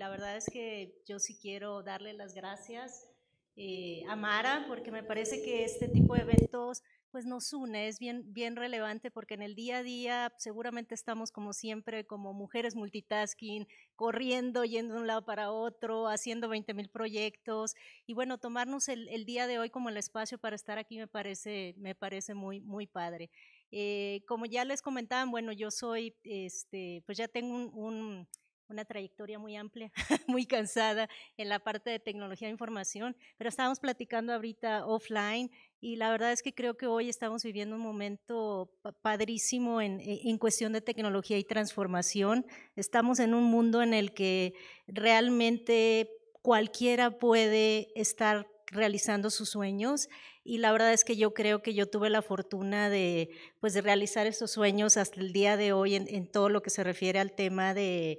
La verdad es que yo sí quiero darle las gracias eh, a Mara, porque me parece que este tipo de eventos pues nos une, es bien, bien relevante porque en el día a día seguramente estamos como siempre, como mujeres multitasking, corriendo, yendo de un lado para otro, haciendo 20 mil proyectos y bueno, tomarnos el, día de hoy como el espacio para estar aquí me parece, me parece muy, muy padre. Eh, como ya les comentaban, bueno, yo soy, este, pues ya tengo un una trayectoria muy amplia, muy cansada en la parte de tecnología de información, pero estábamos platicando ahorita offline y la verdad es que creo que hoy estamos viviendo un momento padrísimo en, e-, en cuestión de tecnología y transformación. Estamos en un mundo en el que realmente cualquiera puede estar realizando sus sueños y la verdad es que yo creo que yo tuve la fortuna de, pues, de realizar esos sueños hasta el día de hoy en, todo lo que se refiere al tema de,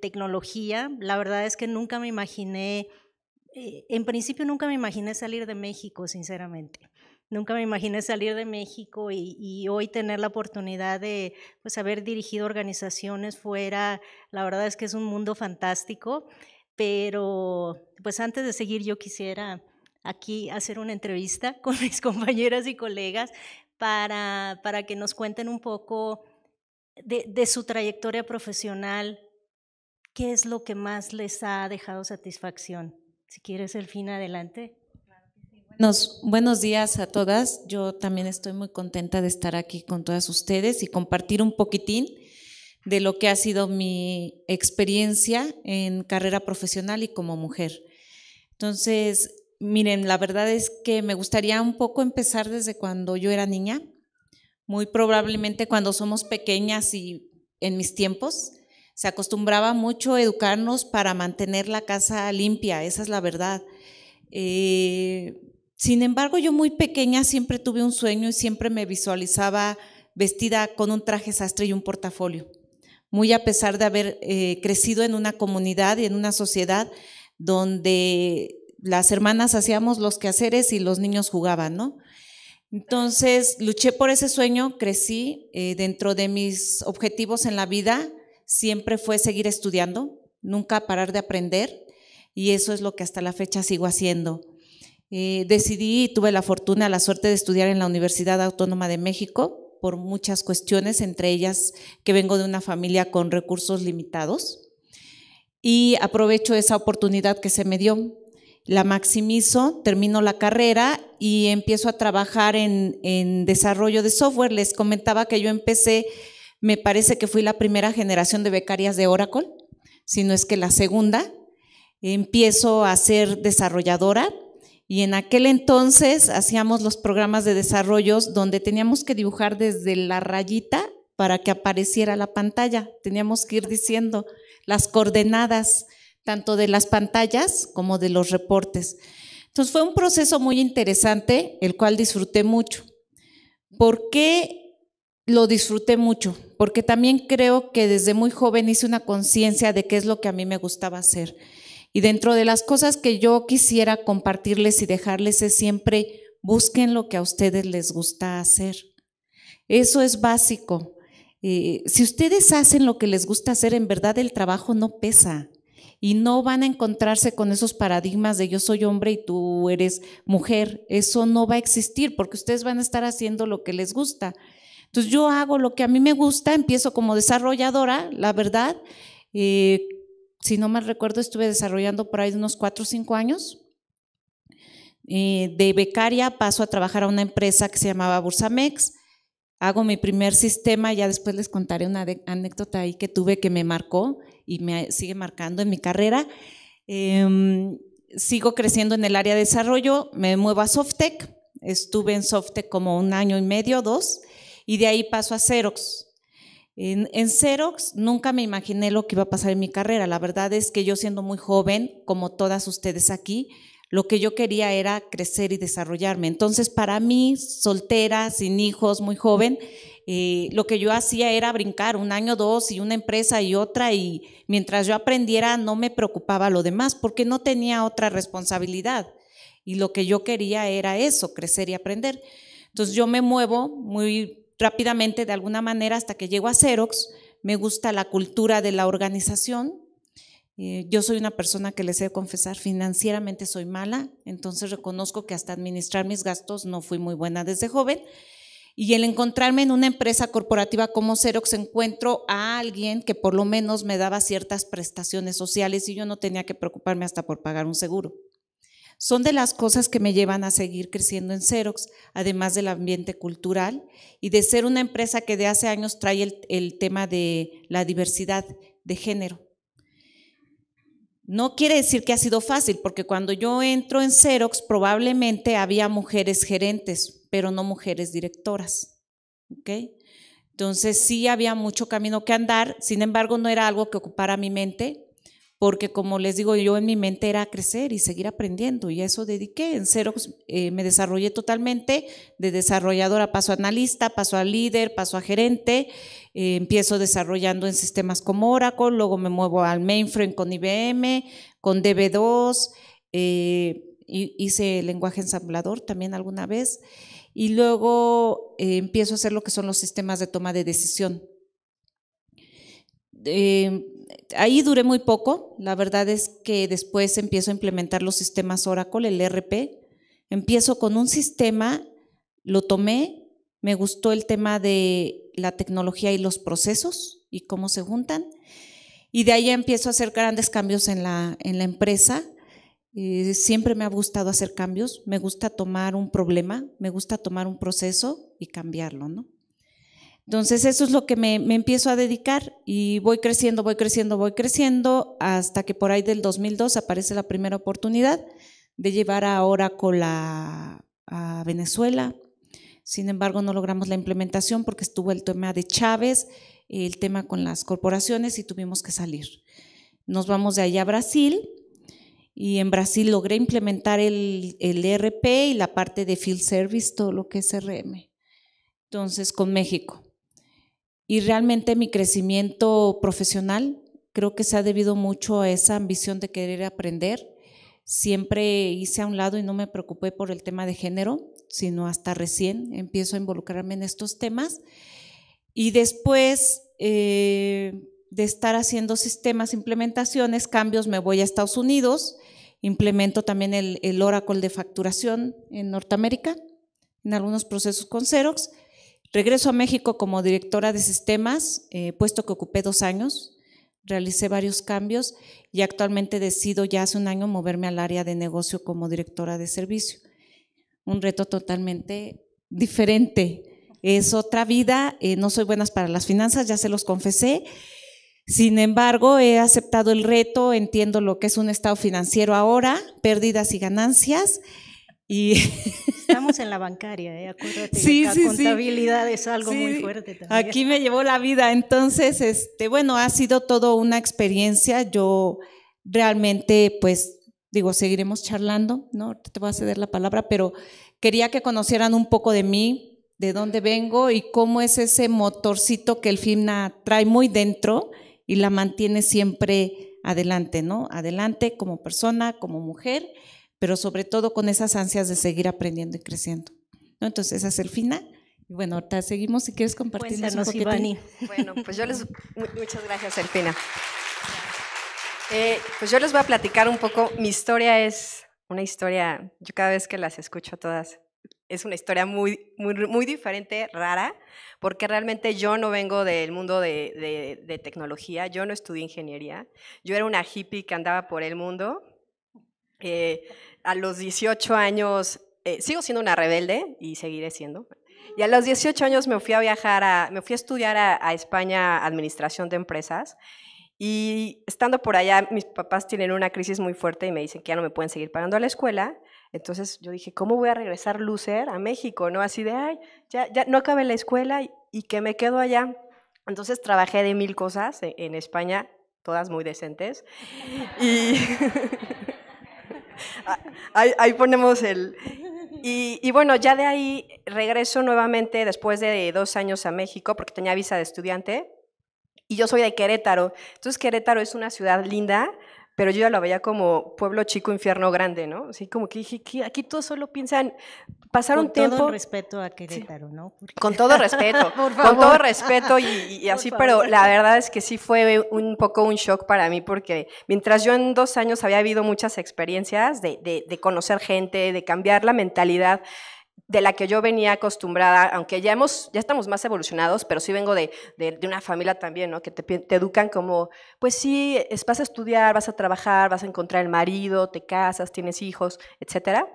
tecnología. La verdad es que nunca me imaginé, eh, en principio nunca me imaginé salir de México, sinceramente. Nunca me imaginé salir de México y, y, hoy tener la oportunidad de pues, haber dirigido organizaciones fuera, la verdad es que es un mundo fantástico, pero pues antes de seguir yo quisiera aquí hacer una entrevista con mis compañeras y colegas para, para que nos cuenten un poco de, de su trayectoria profesional, qué es lo que más les ha dejado satisfacción. Si quieres, el adelante. buenos días a todas. Yo también estoy muy contenta de estar aquí con todas ustedes y compartir un poquitín de lo que ha sido mi experiencia en carrera profesional y como mujer. Entonces, Miren, la verdad es que me gustaría un poco empezar desde cuando yo era niña, muy probablemente cuando somos pequeñas y en mis tiempos, se acostumbraba mucho educarnos para mantener la casa limpia, esa es la verdad. Eh, sin embargo, yo muy pequeña siempre tuve un sueño y siempre me visualizaba vestida con un traje sastre y un portafolio, muy a pesar de haber eh, crecido en una comunidad y en una sociedad donde las hermanas hacíamos los quehaceres y los niños jugaban, ¿no? Entonces, luché por ese sueño, crecí, eh, dentro de mis objetivos en la vida siempre fue seguir estudiando, nunca parar de aprender, y eso es lo que hasta la fecha sigo haciendo. Eh, decidí y tuve la fortuna, la suerte de estudiar en la Universidad Autónoma de México por muchas cuestiones, entre ellas que vengo de una familia con recursos limitados, y aprovecho esa oportunidad que se me dio la maximizo, termino la carrera y empiezo a trabajar en, desarrollo de software. Les comentaba que yo empecé, me parece que fui la primera generación de becarias de Oracle, si no es que la segunda. Empiezo a ser desarrolladora y en aquel entonces hacíamos los programas de desarrollos donde teníamos que dibujar desde la rayita para que apareciera la pantalla. Teníamos que ir diciendo las coordenadas tanto de las pantallas como de los reportes. Entonces fue un proceso muy interesante, el cual disfruté mucho. ¿Por qué lo disfruté mucho? Porque también creo que desde muy joven hice una conciencia de qué es lo que a mí me gustaba hacer. Y dentro de las cosas que yo quisiera compartirles y dejarles es siempre busquen lo que a ustedes les gusta hacer. Eso es básico. Eh, si ustedes hacen lo que les gusta hacer, en verdad el trabajo no pesa y no van a encontrarse con esos paradigmas de yo soy hombre y tú eres mujer. Eso no va a existir porque ustedes van a estar haciendo lo que les gusta. Entonces yo hago lo que a mí me gusta, empiezo como desarrolladora, la verdad. Eh, si no mal recuerdo, estuve desarrollando por ahí unos cuatro o cinco años. Eh, de becaria paso a trabajar a una empresa que se llamaba Bursamex. Hago mi primer sistema, ya después les contaré una anécdota ahí que tuve que me marcó y me sigue marcando en mi carrera. Em, sigo creciendo en el área de desarrollo, me muevo a Softec, estuve en Softec como un año y medio, dos, y de ahí paso a Xerox. En, en, Xerox nunca me imaginé lo que iba a pasar en mi carrera. La verdad es que yo siendo muy joven, como todas ustedes aquí, lo que yo quería era crecer y desarrollarme. Entonces, para mí, soltera, sin hijos, muy joven, lo que yo hacía era brincar un año, dos y una empresa y otra y mientras yo aprendiera no me preocupaba lo demás porque no tenía otra responsabilidad y lo que yo quería era eso, crecer y aprender. Entonces yo me muevo muy rápidamente de alguna manera hasta que llego a Xerox, me gusta la cultura de la organización. Eh, yo soy una persona que les he de confesar, financieramente soy mala, entonces reconozco que hasta administrar mis gastos no fui muy buena desde joven. Y el encontrarme en una empresa corporativa como Xerox, encuentro a alguien que por lo menos me daba ciertas prestaciones sociales y yo no tenía que preocuparme hasta por pagar un seguro. Son de las cosas que me llevan a seguir creciendo en Xerox, además del ambiente cultural y de ser una empresa que de hace años trae el, el tema de la diversidad de género no quiere decir que ha sido fácil, porque cuando yo entro en Xerox probablemente había mujeres gerentes, pero no mujeres directoras. ¿ok? Entonces sí había mucho camino que andar, sin embargo no era algo que ocupara mi mente, porque como les digo yo, en mi mente era crecer y seguir aprendiendo y a eso dediqué. En Xerox eh, me desarrollé totalmente, de desarrolladora paso a analista, paso a líder, paso a gerente eh, empiezo desarrollando en sistemas como Oracle, luego me muevo al mainframe con IBM, con DB2, eh, hice lenguaje ensamblador también alguna vez, y luego eh, empiezo a hacer lo que son los sistemas de toma de decisión. Em, ahí duré muy poco, la verdad es que después empiezo a implementar los sistemas Oracle, el e RP, empiezo con un sistema, lo tomé me gustó el tema de la tecnología y los procesos y cómo se juntan. Y de ahí empiezo a hacer grandes cambios en la, en la empresa. Eh, siempre me ha gustado hacer cambios. Me gusta tomar un problema, me gusta tomar un proceso y cambiarlo, ¿no? Entonces eso es lo que me, empiezo a dedicar y voy creciendo, voy creciendo, voy creciendo hasta que por ahí del 2002 aparece la primera oportunidad de llevar a Oracle a Venezuela, sin embargo, no logramos la implementación porque estuvo el tema de Chávez, el tema con las corporaciones y tuvimos que salir. Nos vamos de allá a Brasil y en Brasil logré implementar el, el ERP y la parte de Field Service, todo lo que es e rm Entonces, con México. Y realmente mi crecimiento profesional creo que se ha debido mucho a esa ambición de querer aprender siempre hice a un lado y no me preocupé por el tema de género, sino hasta recién empiezo a involucrarme en estos temas. Y después eh, de estar haciendo sistemas, implementaciones, cambios, me voy a Estados Unidos, implemento también el, Oracle de facturación en Norteamérica, en algunos procesos con Xerox. Regreso a México como directora de sistemas, eh, puesto que ocupé dos años realicé varios cambios y actualmente decido ya hace un año moverme al área de negocio como directora de servicio. Un reto totalmente diferente. Es otra vida, eh, no soy buenas para las finanzas, ya se los confesé. Sin embargo, he aceptado el reto, entiendo lo que es un estado financiero ahora, pérdidas y ganancias. Y Estamos en la bancaria, ¿eh? acuérdate. Sí, la contabilidad es algo muy fuerte también. Aquí me llevó la vida. Entonces, este, bueno, ha sido todo una experiencia. Yo realmente, pues, digo, seguiremos charlando, ¿no? Te voy a ceder la palabra, pero quería que conocieran un poco de mí, de dónde vengo y cómo es ese motorcito que el FIMNA trae muy dentro y la mantiene siempre adelante, ¿no? Adelante como persona, como mujer pero sobre todo con esas ansias de seguir aprendiendo y creciendo. Entonces, esa es el final. Y bueno, ahorita seguimos si quieres compartirnos Cuéntanos, un Bueno, pues yo les... Muchas gracias, Elfina. Eh, pues yo les voy a platicar un poco. Mi historia es una historia, yo cada vez que las escucho todas, es una historia muy, muy, muy diferente, rara, porque realmente yo no vengo del mundo de, tecnología, yo no estudié ingeniería, yo era una hippie que andaba por el mundo. Eh, a los 18 años, eh, sigo siendo una rebelde y seguiré siendo. Y a los 18 años me fui a viajar, a, me fui a estudiar a, España Administración de Empresas. Y estando por allá, mis papás tienen una crisis muy fuerte y me dicen que ya no me pueden seguir pagando a la escuela. Entonces yo dije, ¿cómo voy a regresar Lucer a México? ¿No? Así de, ay, ya, ya no acabé la escuela y, que me quedo allá. Entonces trabajé de mil cosas en, eh, en España, todas muy decentes. Y. Ah, ahí, ponemos el... Y, bueno, ya de ahí regreso nuevamente después de dos años a México porque tenía visa de estudiante y yo soy de Querétaro. Entonces Querétaro es una ciudad linda, pero yo ya lo veía como pueblo chico, infierno grande, ¿no? Así como que dije, aquí todos solo piensan Pasaron con tiempo. Con todo respeto a Querétaro, ¿no? Con todo respeto, con todo respeto y, así, pero la verdad es que sí fue un poco un shock para mí porque mientras yo en dos años había habido muchas experiencias de, de, conocer gente, de cambiar la mentalidad de la que yo venía acostumbrada, aunque ya, hemos, ya estamos más evolucionados, pero sí vengo de, una familia también, ¿no? Que te, te, educan como, pues sí, vas a estudiar, vas a trabajar, vas a encontrar el marido, te casas, tienes hijos, etcétera.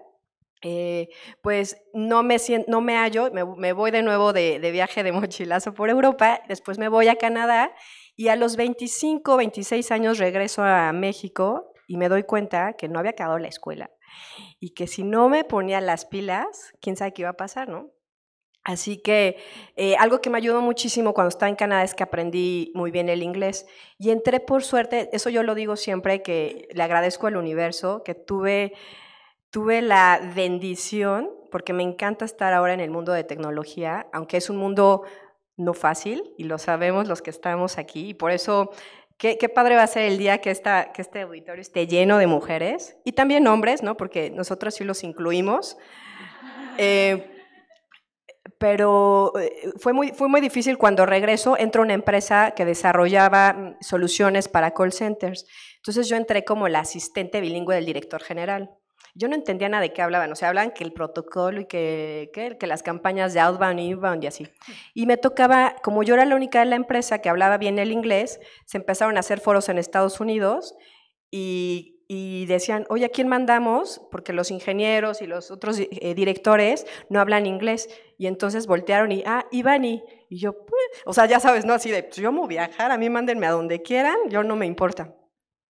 Eh, pues no me, no me hallo, me, voy de nuevo de, viaje de mochilazo por Europa, después me voy a Canadá y a los 25, 26 años regreso a México y me doy cuenta que no había acabado la escuela y que si no me ponía las pilas, quién sabe qué iba a pasar, ¿no? Así que eh, algo que me ayudó muchísimo cuando estaba en Canadá es que aprendí muy bien el inglés y entré por suerte, eso yo lo digo siempre, que le agradezco al universo, que tuve tuve la bendición, porque me encanta estar ahora en el mundo de tecnología, aunque es un mundo no fácil y lo sabemos los que estamos aquí, y por eso Qué, padre va a ser el día que, esta, que este auditorio esté lleno de mujeres y también hombres, ¿no? Porque nosotros sí los incluimos. Eh, pero eh, fue muy, fue muy difícil cuando regreso, entro a una empresa que desarrollaba soluciones para call centers. Entonces yo entré como la asistente bilingüe del director general yo no entendía nada de qué hablaban, o sea, hablaban que el protocolo y que, que, las campañas de outbound y inbound y así. Y me tocaba, como yo era la única de la empresa que hablaba bien el inglés, se empezaron a hacer foros en Estados Unidos y, decían, oye, ¿a quién mandamos? Porque los ingenieros y los otros eh, directores no hablan inglés. Y entonces voltearon y, ah, Ivani. Y yo, pues, o sea, ya sabes, ¿no? Así de, pues, yo me voy a viajar, a mí mándenme a donde quieran, yo no me importa.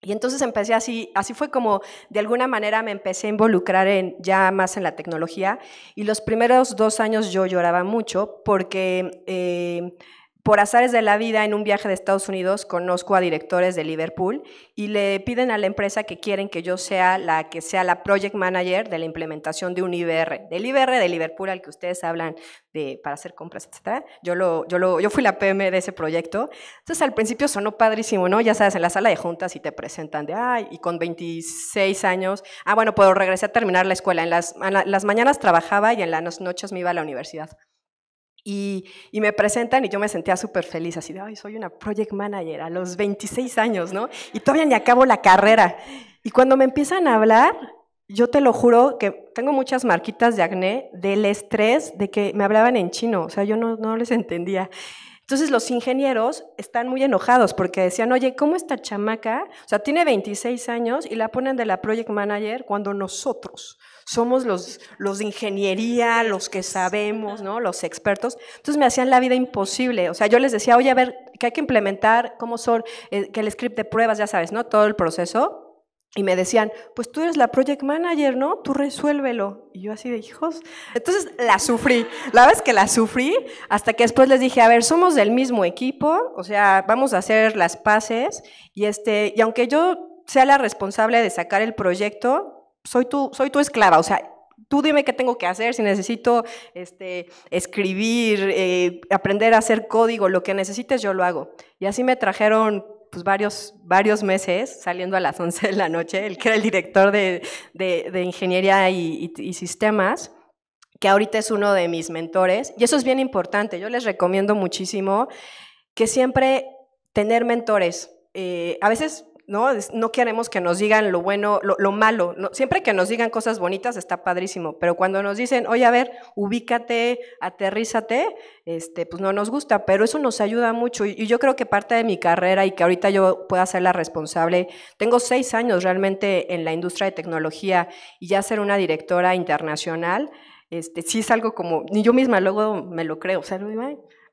Y entonces empecé así, así fue como de alguna manera me empecé a involucrar en, ya más en la tecnología. Y los primeros dos años yo lloraba mucho porque eh, por azares de la vida, en un viaje de Estados Unidos, conozco a directores de Liverpool y le piden a la empresa que quieren que yo sea la que sea la project manager de la implementación de un IBR, del IBR de Liverpool al que ustedes hablan de, para hacer compras, etcétera. Yo lo, yo lo, yo fui la PM de ese proyecto. Entonces al principio sonó padrísimo, ¿no? Ya sabes, en la sala de juntas y te presentan de, ay, y con 26 años, ah, bueno, puedo regresar a terminar la escuela. En las, las mañanas trabajaba y en las noches me iba a la universidad. Y, me presentan y yo me sentía súper feliz, así de, ay, soy una project manager a los 26 años, ¿no? Y todavía ni acabo la carrera. Y cuando me empiezan a hablar, yo te lo juro que tengo muchas marquitas de acné del estrés de que me hablaban en chino, o sea, yo no, no les entendía. Entonces los ingenieros están muy enojados porque decían, oye, ¿cómo esta chamaca? O sea, tiene 26 años y la ponen de la project manager cuando nosotros, somos los, los de ingeniería, los que sabemos, ¿no? Los expertos. Entonces me hacían la vida imposible. O sea, yo les decía, oye, a ver, que hay que implementar, cómo son, eh, que el script de pruebas, ya sabes, ¿no? Todo el proceso. Y me decían, pues tú eres la project manager, ¿no? Tú resuélvelo. Y yo así de hijos. Entonces la sufrí. La verdad es que la sufrí hasta que después les dije, a ver, somos del mismo equipo, o sea, vamos a hacer las paces. Y, este, y aunque yo sea la responsable de sacar el proyecto, soy tu, soy tu esclava, o sea, tú dime qué tengo que hacer, si necesito este, escribir, eh, aprender a hacer código, lo que necesites yo lo hago. Y así me trajeron pues, varios, varios meses, saliendo a las 11 de la noche, el que era el director de, de, ingeniería y, sistemas que ahorita es uno de mis mentores, y eso es bien importante, yo les recomiendo muchísimo que siempre tener mentores, eh, a veces ¿no? queremos que nos digan lo bueno, lo, malo. ¿no? Siempre que nos digan cosas bonitas está padrísimo, pero cuando nos dicen, oye, a ver, ubícate, aterrízate, este, pues no nos gusta, pero eso nos ayuda mucho. Y, yo creo que parte de mi carrera y que ahorita yo pueda ser la responsable, tengo seis años realmente en la industria de tecnología y ya ser una directora internacional, este, sí es algo como, ni yo misma luego me lo creo, o sea, no,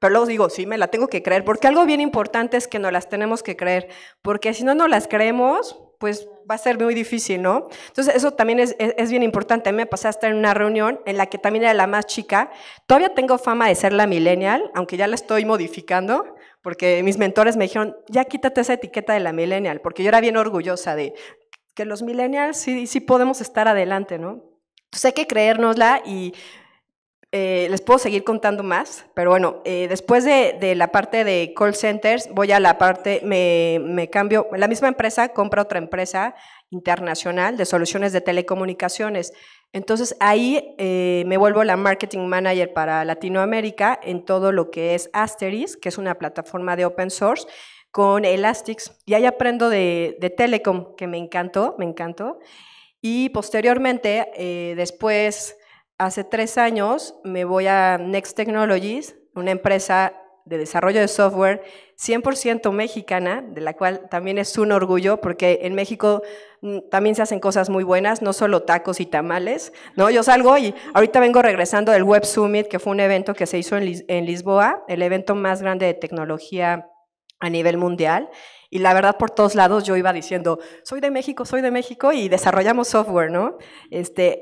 pero luego digo, sí, me la tengo que creer, porque algo bien importante es que no las tenemos que creer, porque si no nos las creemos, pues va a ser muy difícil, ¿no? Entonces, eso también es, bien importante. A mí me pasé a en una reunión en la que también era la más chica. Todavía tengo fama de ser la millennial, aunque ya la estoy modificando, porque mis mentores me dijeron, ya quítate esa etiqueta de la millennial, porque yo era bien orgullosa de que los millennials sí, sí podemos estar adelante, ¿no? Entonces hay que creérnosla y eh, les puedo seguir contando más, pero bueno, eh, después de, la parte de call centers, voy a la parte, me, cambio, la misma empresa compra otra empresa internacional de soluciones de telecomunicaciones. Entonces ahí eh, me vuelvo la marketing manager para Latinoamérica en todo lo que es Asteris, que es una plataforma de open source con Elastics. Y ahí aprendo de, de Telecom, que me encantó, me encantó. Y posteriormente, después hace tres años me voy a Next Technologies, una empresa de desarrollo de software 100% mexicana, de la cual también es un orgullo, porque en México mm, también se hacen cosas muy buenas, no solo tacos y tamales. No, yo salgo y ahorita vengo regresando del Web Summit, que fue un evento que se hizo en Lisboa, el evento más grande de tecnología a nivel mundial. Y la verdad, por todos lados yo iba diciendo, soy de México, soy de México, y desarrollamos software, ¿no? Este,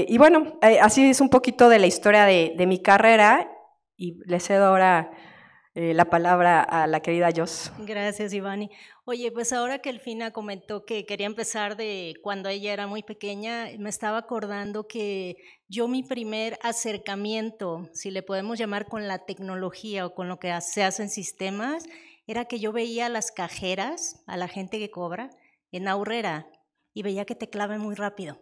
eh, y bueno, eh, así es un poquito de la historia de, de mi carrera, y le cedo ahora eh, la palabra a la querida Jos. Gracias, Ivani. Oye, pues ahora que Elfina comentó que quería empezar de cuando ella era muy pequeña, me estaba acordando que yo mi primer acercamiento, si le podemos llamar con la tecnología o con lo que se hace en sistemas, era que yo veía las cajeras, a la gente que cobra, en Aurrera y veía que te clave muy rápido.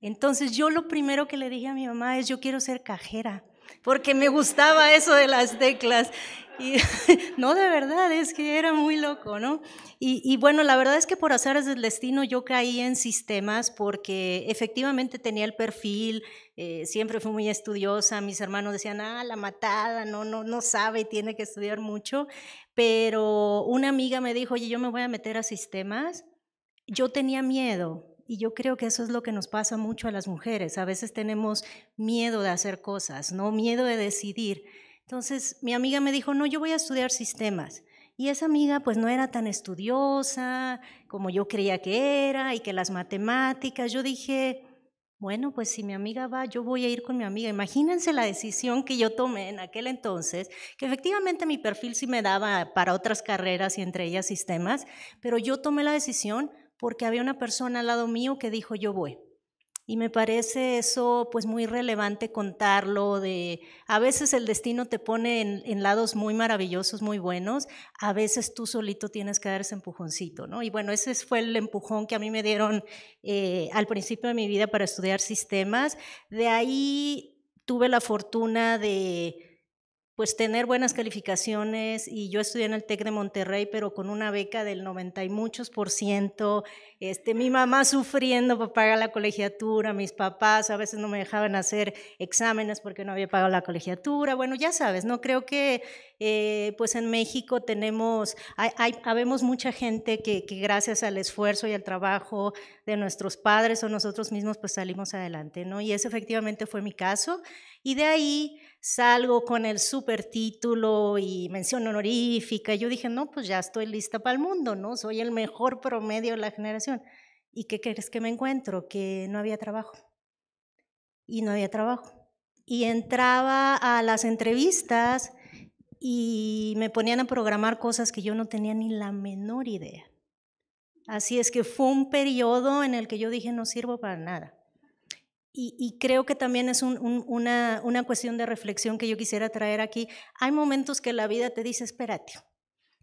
Entonces yo lo primero que le dije a mi mamá es, yo quiero ser cajera, porque me gustaba eso de las teclas. no, de verdad, es que era muy loco, ¿no? Y, bueno, la verdad es que por azares del destino yo caí en sistemas porque efectivamente tenía el perfil, eh, siempre fui muy estudiosa, mis hermanos decían, ah, la matada, no, no, no sabe y tiene que estudiar mucho, pero una amiga me dijo, oye, yo me voy a meter a sistemas, yo tenía miedo. Y yo creo que eso es lo que nos pasa mucho a las mujeres. A veces tenemos miedo de hacer cosas, ¿no? Miedo de decidir. Entonces mi amiga me dijo, no, yo voy a estudiar sistemas. Y esa amiga pues no era tan estudiosa como yo creía que era y que las matemáticas, yo dije, bueno, pues si mi amiga va, yo voy a ir con mi amiga. Imagínense la decisión que yo tomé en aquel entonces, que efectivamente mi perfil sí me daba para otras carreras y entre ellas sistemas, pero yo tomé la decisión porque había una persona al lado mío que dijo, yo voy. Y me parece eso pues muy relevante contarlo de a veces el destino te pone en, lados muy maravillosos, muy buenos, a veces tú solito tienes que dar ese empujoncito, ¿no? Y bueno, ese fue el empujón que a mí me dieron eh, al principio de mi vida para estudiar sistemas. De ahí tuve la fortuna de pues tener buenas calificaciones y yo estudié en el TEC de Monterrey, pero con una beca del 90 y muchos por ciento, este, mi mamá sufriendo para pagar la colegiatura, mis papás a veces no me dejaban hacer exámenes porque no había pagado la colegiatura, bueno, ya sabes, no creo que eh, pues en México tenemos, hay, habemos mucha gente que, gracias al esfuerzo y al trabajo de nuestros padres o nosotros mismos pues salimos adelante, ¿no? Y ese efectivamente fue mi caso y de ahí salgo con el super título y mención honorífica. Yo dije, no, pues ya estoy lista para el mundo, ¿no? Soy el mejor promedio de la generación. ¿Y qué crees que me encuentro? Que no había trabajo. Y no había trabajo. Y entraba a las entrevistas y me ponían a programar cosas que yo no tenía ni la menor idea. Así es que fue un periodo en el que yo dije, no sirvo para nada. Y, creo que también es una, cuestión de reflexión que yo quisiera traer aquí. Hay momentos que la vida te dice, espérate.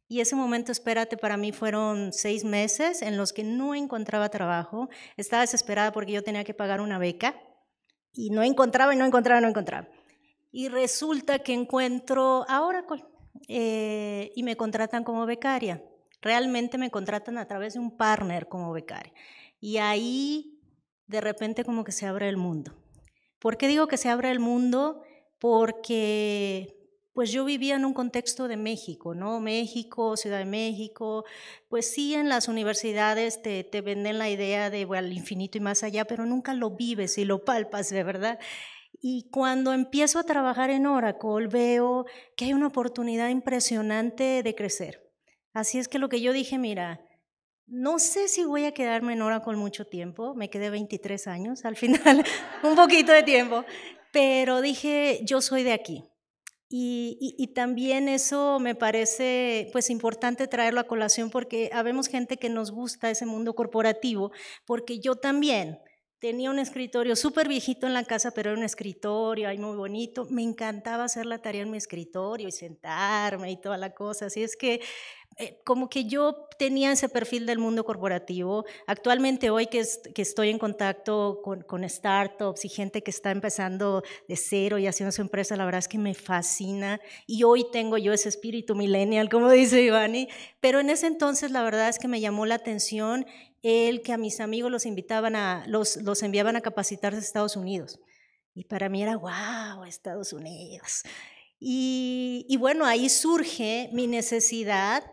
Y ese momento, espérate, para mí fueron seis meses en los que no encontraba trabajo. Estaba desesperada porque yo tenía que pagar una beca y no encontraba y no encontraba, no encontraba. Y resulta que encuentro ahora eh, y me contratan como becaria. Realmente me contratan a través de un partner como becaria. Y ahí de repente como que se abre el mundo. ¿Por qué digo que se abre el mundo? Porque pues yo vivía en un contexto de México, ¿no? México, Ciudad de México, pues sí, en las universidades te, te venden la idea de bueno, al infinito y más allá, pero nunca lo vives y lo palpas, de verdad. Y cuando empiezo a trabajar en Oracle, veo que hay una oportunidad impresionante de crecer. Así es que lo que yo dije, mira, no sé si voy a quedarme en con mucho tiempo, me quedé 23 años al final, un poquito de tiempo, pero dije, yo soy de aquí. Y, también eso me parece pues importante traerlo a colación porque habemos gente que nos gusta ese mundo corporativo, porque yo también tenía un escritorio súper viejito en la casa, pero era un escritorio ahí muy bonito. Me encantaba hacer la tarea en mi escritorio y sentarme y toda la cosa. Así es que eh, como que yo tenía ese perfil del mundo corporativo. Actualmente hoy que, estoy en contacto con, startups y gente que está empezando de cero y haciendo su empresa, la verdad es que me fascina. Y hoy tengo yo ese espíritu millennial, como dice Ivani. Pero en ese entonces la verdad es que me llamó la atención el que a mis amigos los invitaban a, los, enviaban a capacitarse a Estados Unidos. Y para mí era, wow, Estados Unidos. y, bueno, ahí surge mi necesidad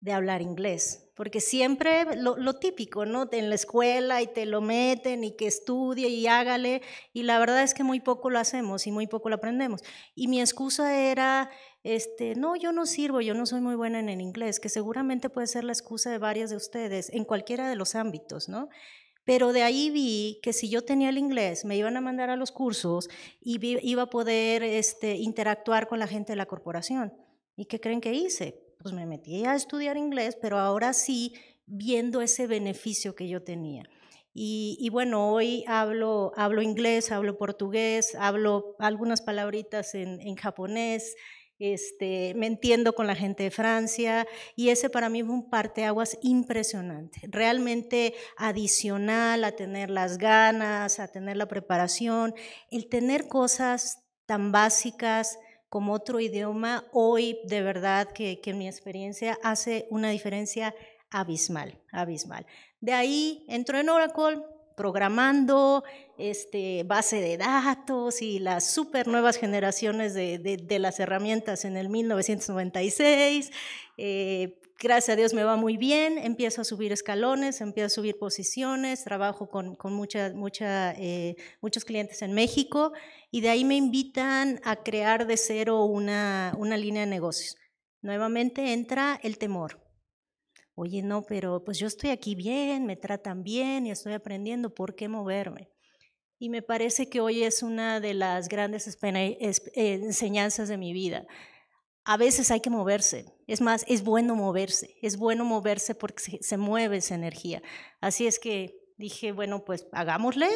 de hablar inglés, porque siempre lo, típico, ¿no? En la escuela y te lo meten y que estudie y hágale, y la verdad es que muy poco lo hacemos y muy poco lo aprendemos. Y mi excusa era, este, no, yo no sirvo, yo no soy muy buena en el inglés, que seguramente puede ser la excusa de varias de ustedes, en cualquiera de los ámbitos, ¿no? Pero de ahí vi que si yo tenía el inglés, me iban a mandar a los cursos y iba a poder este, interactuar con la gente de la corporación. ¿Y qué creen que hice? pues me metí a estudiar inglés, pero ahora sí viendo ese beneficio que yo tenía. Y, bueno, hoy hablo, hablo inglés, hablo portugués, hablo algunas palabritas en, japonés, este, me entiendo con la gente de Francia y ese para mí fue un parteaguas impresionante, realmente adicional a tener las ganas, a tener la preparación, el tener cosas tan básicas, como otro idioma, hoy de verdad que, que en mi experiencia hace una diferencia abismal, abismal. De ahí entro en Oracle programando, este, base de datos y las super nuevas generaciones de, las herramientas en el 1996 gracias a Dios me va muy bien, empiezo a subir escalones, empiezo a subir posiciones, trabajo con, con eh, muchos clientes en México y de ahí me invitan a crear de cero una, una línea de negocios. Nuevamente entra el temor. Oye, no, pero pues yo estoy aquí bien, me tratan bien y estoy aprendiendo, ¿por qué moverme? Y me parece que hoy es una de las grandes eh, enseñanzas de mi vida a veces hay que moverse. Es más, es bueno moverse. Es bueno moverse porque se, mueve esa energía. Así es que dije, bueno, pues hagámosle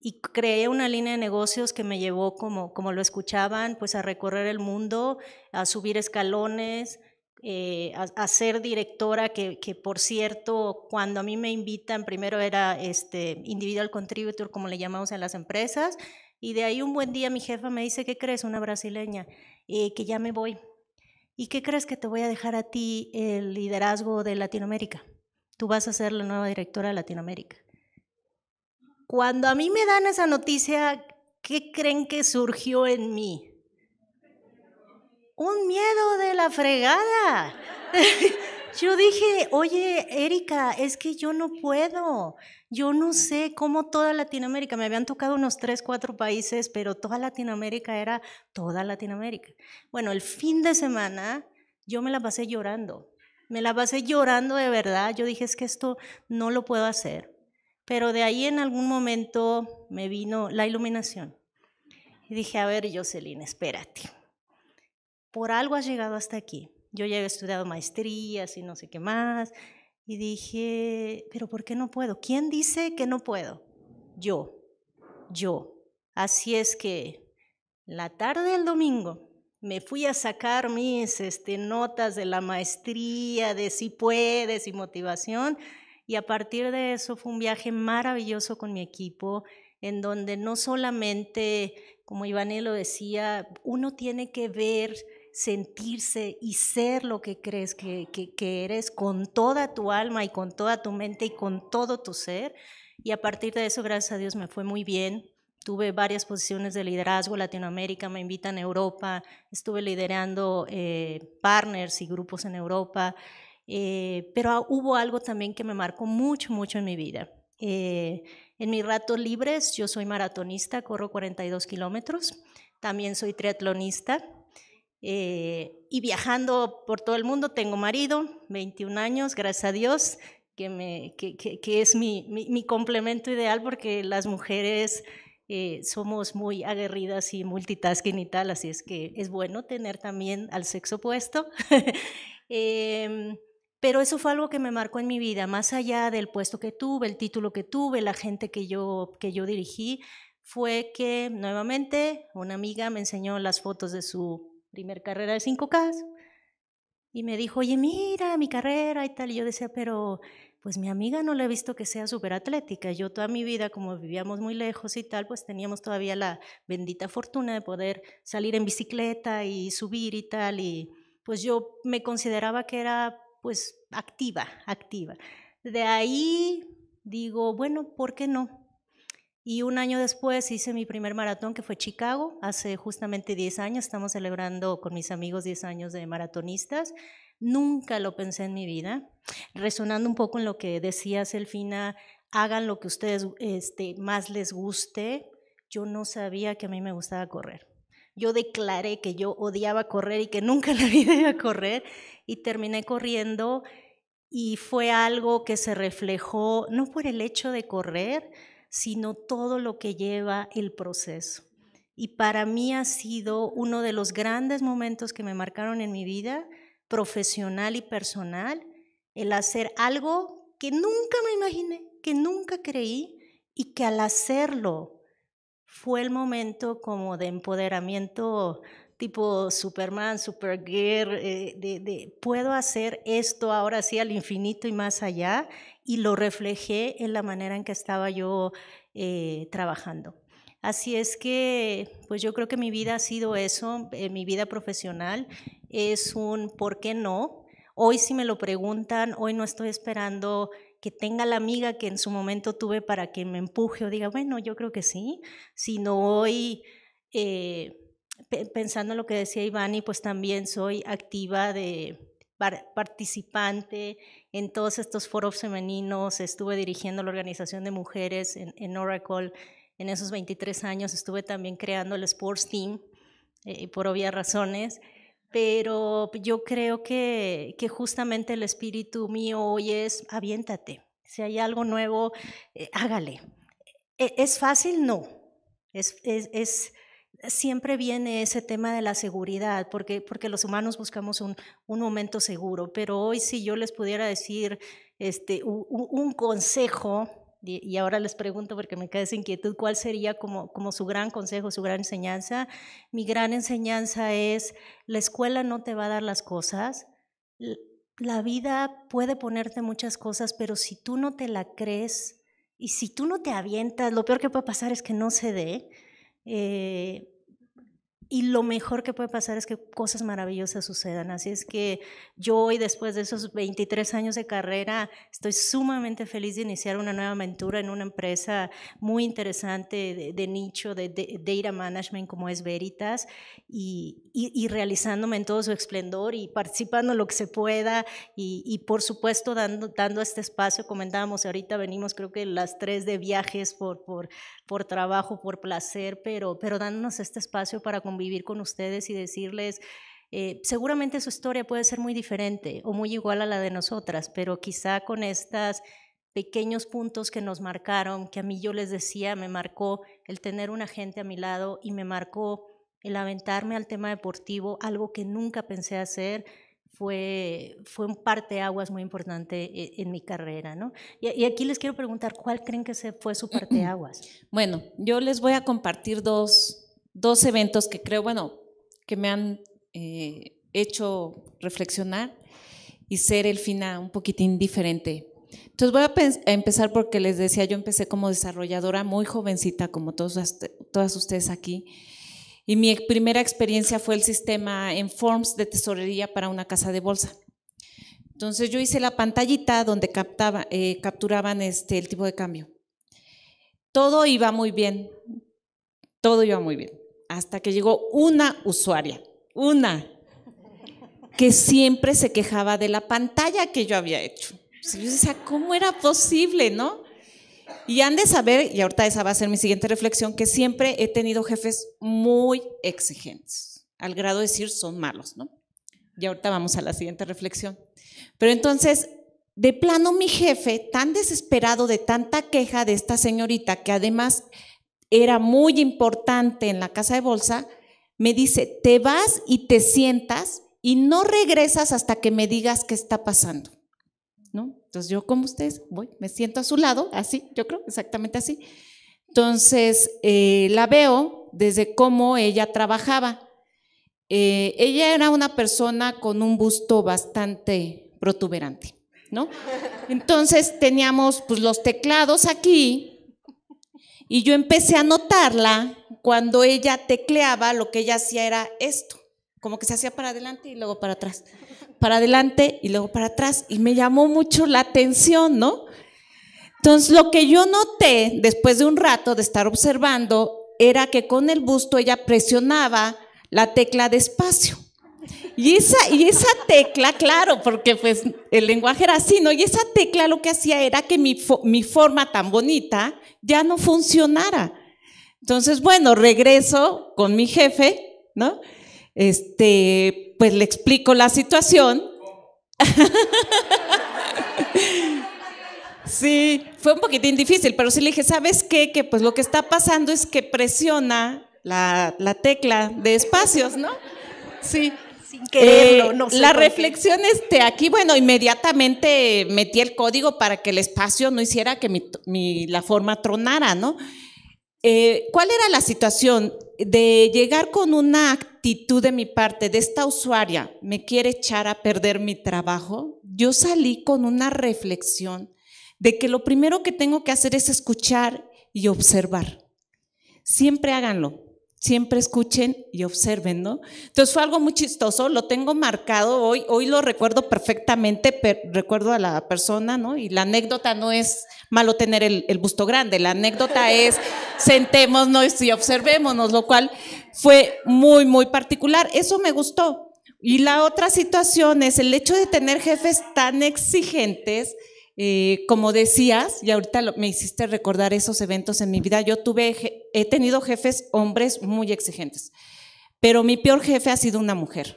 y creé una línea de negocios que me llevó, como, como lo escuchaban, pues a recorrer el mundo, a subir escalones, eh, a, ser directora, que, que, por cierto, cuando a mí me invitan, primero era este, individual contributor, como le llamamos en las empresas, y de ahí un buen día mi jefa me dice, ¿qué crees? Una brasileña, eh, que ya me voy. ¿Y qué crees que te voy a dejar a ti el liderazgo de Latinoamérica? Tú vas a ser la nueva directora de Latinoamérica. Cuando a mí me dan esa noticia, ¿qué creen que surgió en mí? Un miedo de la fregada. Yo dije, oye, Erika, es que yo no puedo. Yo no sé cómo toda Latinoamérica, me habían tocado unos tres, cuatro países, pero toda Latinoamérica era toda Latinoamérica. Bueno, el fin de semana yo me la pasé llorando. Me la pasé llorando de verdad. Yo dije, es que esto no lo puedo hacer. Pero de ahí en algún momento me vino la iluminación. Y dije, a ver, Jocelyn, espérate. Por algo has llegado hasta aquí yo ya había estudiado maestrías y no sé qué más. Y dije, pero ¿por qué no puedo? ¿Quién dice que no puedo? Yo, yo. Así es que la tarde del domingo me fui a sacar mis este, notas de la maestría, de si puedes y motivación. Y a partir de eso fue un viaje maravilloso con mi equipo, en donde no solamente, como Iván lo decía, uno tiene que ver sentirse y ser lo que crees que, que, eres con toda tu alma y con toda tu mente y con todo tu ser. Y a partir de eso, gracias a Dios, me fue muy bien. Tuve varias posiciones de liderazgo, Latinoamérica, me invitan a Europa, estuve liderando eh, partners y grupos en Europa, eh, pero hubo algo también que me marcó mucho, mucho en mi vida. Eh, en mis ratos libres, yo soy maratonista, corro 42 kilómetros, también soy triatlonista, eh, y viajando por todo el mundo. Tengo marido, 21 años, gracias a Dios, que, me, es mi, complemento ideal porque las mujeres eh, somos muy aguerridas y multitasking y tal, así es que es bueno tener también al sexo opuesto. Em, pero eso fue algo que me marcó en mi vida, más allá del puesto que tuve, el título que tuve, la gente que yo, que yo dirigí, fue que nuevamente una amiga me enseñó las fotos de su primer carrera de 5K, y me dijo, oye, mira mi carrera y tal. Y yo decía, pero pues mi amiga no le he visto que sea súper atlética. Yo toda mi vida, como vivíamos muy lejos y tal, pues teníamos todavía la bendita fortuna de poder salir en bicicleta y subir y tal. Y pues yo me consideraba que era pues activa, activa. De ahí digo, bueno, ¿por qué no? Y un año después hice mi primer maratón, que fue Chicago, hace justamente 10 años. Estamos celebrando con mis amigos 10 años de maratonistas. Nunca lo pensé en mi vida. Resonando un poco en lo que decía Selfina, hagan lo que ustedes este, más les guste. Yo no sabía que a mí me gustaba correr. Yo declaré que yo odiaba correr y que nunca la vida iba a correr y terminé corriendo y fue algo que se reflejó no por el hecho de correr, sino todo lo que lleva el proceso. Y para mí ha sido uno de los grandes momentos que me marcaron en mi vida, profesional y personal, el hacer algo que nunca me imaginé, que nunca creí y que al hacerlo fue el momento como de empoderamiento tipo Superman, Supergirl, eh, de, puedo hacer esto ahora sí al infinito y más allá y lo reflejé en la manera en que estaba yo eh, trabajando. Así es que, pues yo creo que mi vida ha sido eso, eh, mi vida profesional es un por qué no. Hoy si me lo preguntan, hoy no estoy esperando que tenga la amiga que en su momento tuve para que me empuje o diga, bueno, yo creo que sí, sino hoy, eh, pensando en lo que decía Ivani, pues también soy activa de participante en todos estos foros femeninos, estuve dirigiendo la organización de mujeres en, Oracle. En esos 23 años estuve también creando el Sports Team, eh, por obvias razones, pero yo creo que, justamente el espíritu mío hoy es aviéntate. Si hay algo nuevo, eh, hágale. E, ¿Es fácil? No. es, es siempre viene ese tema de la seguridad, porque, porque los humanos buscamos un, un momento seguro, pero hoy si yo les pudiera decir este, un, consejo, y ahora les pregunto porque me queda esa inquietud, ¿cuál sería como, como su gran consejo, su gran enseñanza? Mi gran enseñanza es, la escuela no te va a dar las cosas, la vida puede ponerte muchas cosas, pero si tú no te la crees y si tú no te avientas, lo peor que puede pasar es que no se dé eh, y lo mejor que puede pasar es que cosas maravillosas sucedan. Así es que yo hoy, después de esos 23 años de carrera, estoy sumamente feliz de iniciar una nueva aventura en una empresa muy interesante de, nicho de, data management como es Veritas y, realizándome en todo su esplendor y participando en lo que se pueda y, por supuesto dando, dando este espacio, comentábamos ahorita venimos creo que las tres de viajes por, por, por trabajo, por placer, pero, pero dándonos este espacio para convertirnos vivir con ustedes y decirles, eh, seguramente su historia puede ser muy diferente o muy igual a la de nosotras, pero quizá con estas pequeños puntos que nos marcaron, que a mí yo les decía, me marcó el tener una gente a mi lado y me marcó el aventarme al tema deportivo, algo que nunca pensé hacer, fue, fue un parteaguas muy importante e, en, mi carrera, ¿no? Y, aquí les quiero preguntar, ¿cuál creen que se fue su parteaguas? Bueno, yo les voy a compartir dos, dos eventos que creo, bueno, que me han eh, hecho reflexionar y ser el final un poquitín diferente. Entonces voy a, empezar porque les decía, yo empecé como desarrolladora muy jovencita, como todos, todas ustedes aquí, y mi primera experiencia fue el sistema en Forms de tesorería para una casa de bolsa. Entonces yo hice la pantallita donde captaba, eh, capturaban este, el tipo de cambio. Todo iba muy bien, todo iba muy bien hasta que llegó una usuaria, una, que siempre se quejaba de la pantalla que yo había hecho. yo decía, ¿cómo era posible, no? Y han de saber, y ahorita esa va a ser mi siguiente reflexión, que siempre he tenido jefes muy exigentes, al grado de decir son malos, ¿no? Y ahorita vamos a la siguiente reflexión. Pero entonces, de plano, mi jefe, tan desesperado de tanta queja de esta señorita, que además era muy importante en la casa de bolsa, me dice, te vas y te sientas y no regresas hasta que me digas qué está pasando. ¿No? Entonces yo como ustedes voy, me siento a su lado, así, yo creo, exactamente así. Entonces eh, la veo desde cómo ella trabajaba. Eh, ella era una persona con un busto bastante protuberante, ¿no? Entonces teníamos pues los teclados aquí y yo empecé a notarla cuando ella tecleaba, lo que ella hacía era esto, como que se hacía para adelante y luego para atrás, para adelante y luego para atrás. Y me llamó mucho la atención, ¿no? Entonces lo que yo noté después de un rato de estar observando era que con el busto ella presionaba la tecla despacio. Y esa, tecla, claro, porque pues el lenguaje era así, ¿no? Y esa tecla lo que hacía era que mi, forma tan bonita ya no funcionara. Entonces, bueno, regreso con mi jefe, ¿no? Este, pues le explico la situación. sí, fue un poquitín difícil, pero sí le dije, ¿sabes qué? Que pues lo que está pasando es que presiona la, la tecla de espacios, ¿no? Sí, sin quererlo, eh, no sé La reflexión, este, aquí, bueno, inmediatamente metí el código para que el espacio no hiciera que mi, la forma tronara, ¿no? Eh, ¿Cuál era la situación? De llegar con una actitud de mi parte, de esta usuaria, me quiere echar a perder mi trabajo, yo salí con una reflexión de que lo primero que tengo que hacer es escuchar y observar. Siempre háganlo siempre escuchen y observen, ¿no? Entonces fue algo muy chistoso, lo tengo marcado, hoy, hoy lo recuerdo perfectamente, pero recuerdo a la persona, ¿no? Y la anécdota no es malo tener el, el busto grande, la anécdota es sentémonos y observémonos, lo cual fue muy, muy particular, eso me gustó. Y la otra situación es el hecho de tener jefes tan exigentes, como decías, y ahorita me hiciste recordar esos eventos en mi vida, yo tuve, he tenido jefes hombres muy exigentes, pero mi peor jefe ha sido una mujer.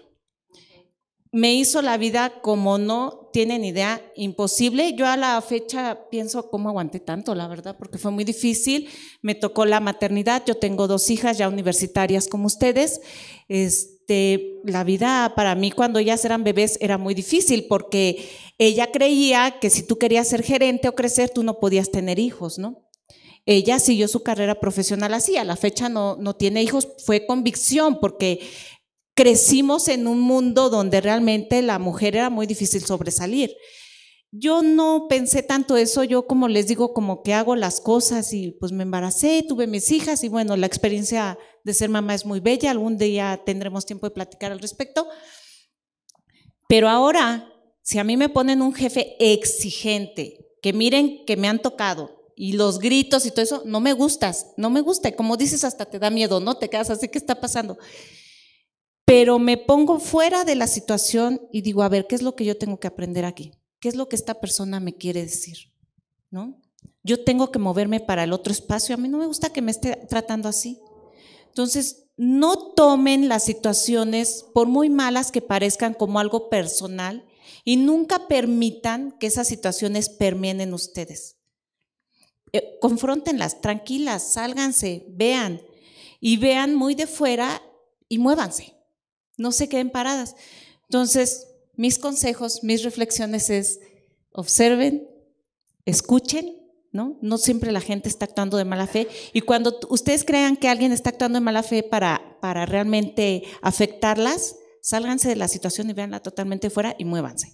Me hizo la vida como no tienen idea, imposible. Yo a la fecha pienso cómo aguanté tanto, la verdad, porque fue muy difícil. Me tocó la maternidad, yo tengo dos hijas ya universitarias como ustedes. Este, este, la vida para mí cuando ellas eran bebés era muy difícil porque ella creía que si tú querías ser gerente o crecer, tú no podías tener hijos, ¿no? Ella siguió su carrera profesional así, a la fecha no, no tiene hijos, fue convicción porque crecimos en un mundo donde realmente la mujer era muy difícil sobresalir yo no pensé tanto eso, yo como les digo, como que hago las cosas y pues me embaracé, tuve mis hijas y bueno, la experiencia de ser mamá es muy bella, algún día tendremos tiempo de platicar al respecto. Pero ahora, si a mí me ponen un jefe exigente, que miren que me han tocado y los gritos y todo eso, no me gustas, no me gusta, y como dices, hasta te da miedo, ¿no? Te quedas así, ¿qué está pasando? Pero me pongo fuera de la situación y digo, a ver, ¿qué es lo que yo tengo que aprender aquí? ¿Qué es lo que esta persona me quiere decir? ¿No? Yo tengo que moverme para el otro espacio. A mí no me gusta que me esté tratando así. Entonces, no tomen las situaciones, por muy malas que parezcan, como algo personal y nunca permitan que esas situaciones permeen ustedes. Eh, confrontenlas, tranquilas, sálganse, vean y vean muy de fuera y muévanse. No se queden paradas. Entonces, mis consejos, mis reflexiones es observen, escuchen, ¿no? No siempre la gente está actuando de mala fe. Y cuando ustedes crean que alguien está actuando de mala fe para, para realmente afectarlas, sálganse de la situación y veanla totalmente fuera y muévanse.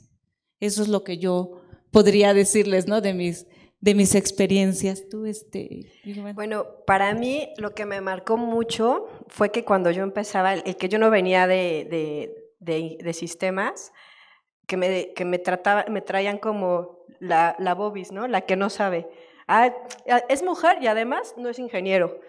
Eso es lo que yo podría decirles, ¿no? De mis, de mis experiencias. Tú, este, bueno. para mí lo que me marcó mucho fue que cuando yo empezaba, el, que yo no venía de sistemas, que me, trataba, me traían como la, la bobis, ¿no? La que no sabe. Ah, ah, es mujer y además no es ingeniero.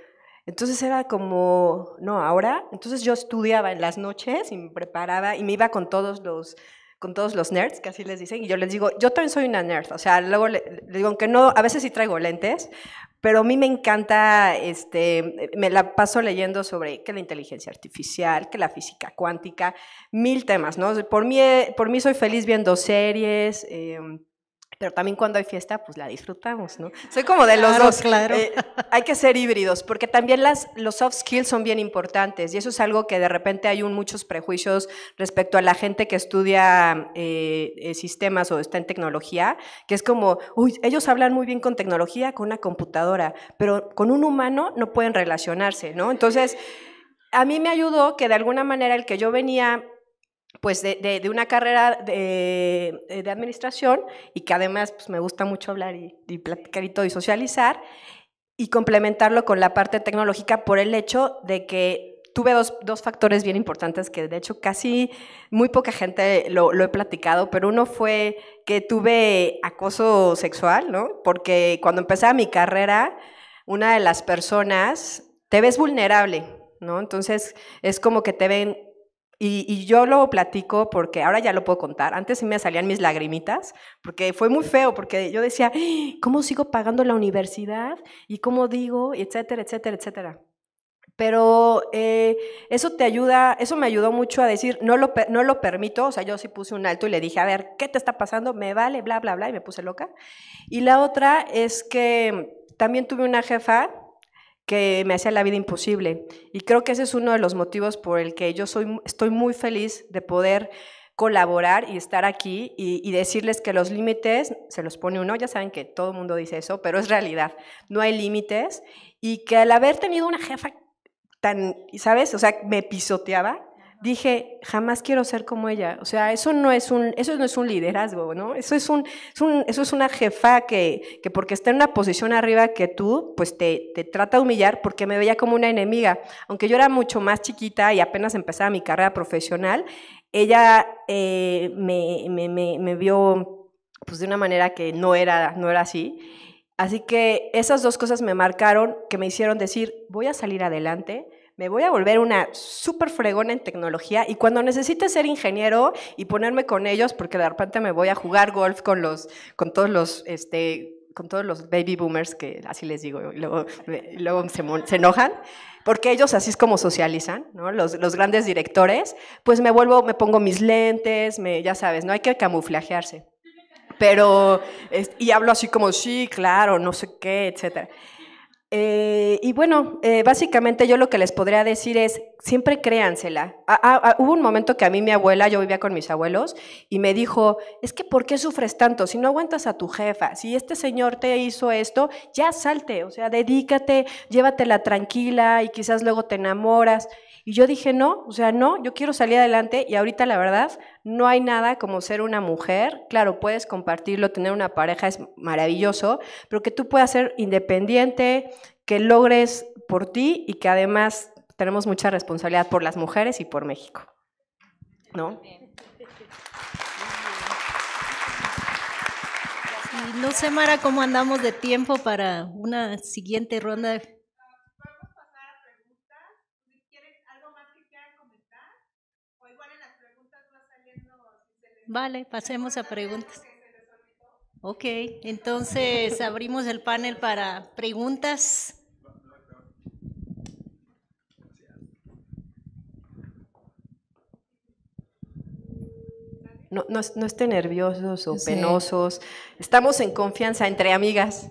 Entonces era como, no, ahora, entonces yo estudiaba en las noches y me preparaba y me iba con todos los con todos los nerds, que así les dicen, y yo les digo, yo también soy una nerd, o sea, luego les digo, aunque no, a veces sí traigo lentes, pero a mí me encanta, este, me la paso leyendo sobre que la inteligencia artificial, que la física cuántica, mil temas, ¿no? Por mí, por mí soy feliz viendo series, eh, pero también cuando hay fiesta, pues la disfrutamos, ¿no? Soy como de los dos. Claro. Eh, hay que ser híbridos, porque también las, los soft skills son bien importantes y eso es algo que de repente hay un, muchos prejuicios respecto a la gente que estudia eh, eh, sistemas o está en tecnología, que es como, uy, ellos hablan muy bien con tecnología, con una computadora, pero con un humano no pueden relacionarse, ¿no? Entonces, a mí me ayudó que de alguna manera el que yo venía pues de, de, una carrera de, eh, de, administración y que además pues, me gusta mucho hablar y, platicar y todo y socializar y complementarlo con la parte tecnológica por el hecho de que tuve dos, dos factores bien importantes que de hecho casi muy poca gente lo, lo, he platicado, pero uno fue que tuve acoso sexual, ¿no? Porque cuando empezaba mi carrera, una de las personas, te ves vulnerable, ¿no? Entonces es como que te ven y, yo lo platico porque ahora ya lo puedo contar. Antes sí me salían mis lagrimitas, porque fue muy feo, porque yo decía, ah, ¿cómo sigo pagando la universidad? ¿Y cómo digo? etcétera, etcétera, etcétera. Pero eh, eso te ayuda, eso me ayudó mucho a decir, no lo, no lo permito, o sea, yo sí puse un alto y le dije, a ver, ¿qué te está pasando? Me vale, bla, bla, bla, y me puse loca. Y la otra es que también tuve una jefa que me hacía la vida imposible. Y creo que ese es uno de los motivos por el que yo soy, estoy muy feliz de poder colaborar y estar aquí y, y, decirles que los límites se los pone uno, ya saben que todo el mundo dice eso, pero es realidad, no hay límites y que al haber tenido una jefa tan, ¿sabes? O sea, me pisoteaba, dije, jamás quiero ser como ella. O sea, eso no es un, eso no es un liderazgo, ¿no? Eso es, un, eso es una jefa que, que, porque está en una posición arriba que tú, pues te, te, trata de humillar porque me veía como una enemiga. Aunque yo era mucho más chiquita y apenas empezaba mi carrera profesional, ella eh, me, me, me, me, vio pues de una manera que no era, no era así. Así que esas dos cosas me marcaron, que me hicieron decir, voy a salir adelante, me voy a volver una súper fregona en tecnología y cuando necesite ser ingeniero y ponerme con ellos, porque de repente me voy a jugar golf con, los, con todos los... Este, con todos los baby boomers, que así les digo, y luego, luego se, enojan, porque ellos así es como socializan, Los, grandes directores, pues me vuelvo, me pongo mis lentes, me, ya sabes, no hay que camuflajearse. Pero, y hablo así como, sí, claro, no sé qué, etcétera. Eh, y bueno, eh, básicamente yo lo que les podría decir es, siempre créansela. Ah, ah, ah, hubo un momento que a mí mi abuela, yo vivía con mis abuelos, y me dijo, es que ¿por qué sufres tanto? Si no aguantas a tu jefa, si este señor te hizo esto, ya salte, o sea, dedícate, llévatela tranquila y quizás luego te enamoras. Y yo dije, no, o sea, no, yo quiero salir adelante y ahorita la verdad no hay nada como ser una mujer. Claro, puedes compartirlo, tener una pareja es maravilloso, pero que tú puedas ser independiente, que logres por ti y que además tenemos mucha responsabilidad por las mujeres y por México. ¿No? no sé, Mara, cómo andamos de tiempo para una siguiente ronda de Vale, pasemos a preguntas. Ok, entonces abrimos el panel para preguntas. No, estén nerviosos o penosos. Estamos en confianza entre amigas.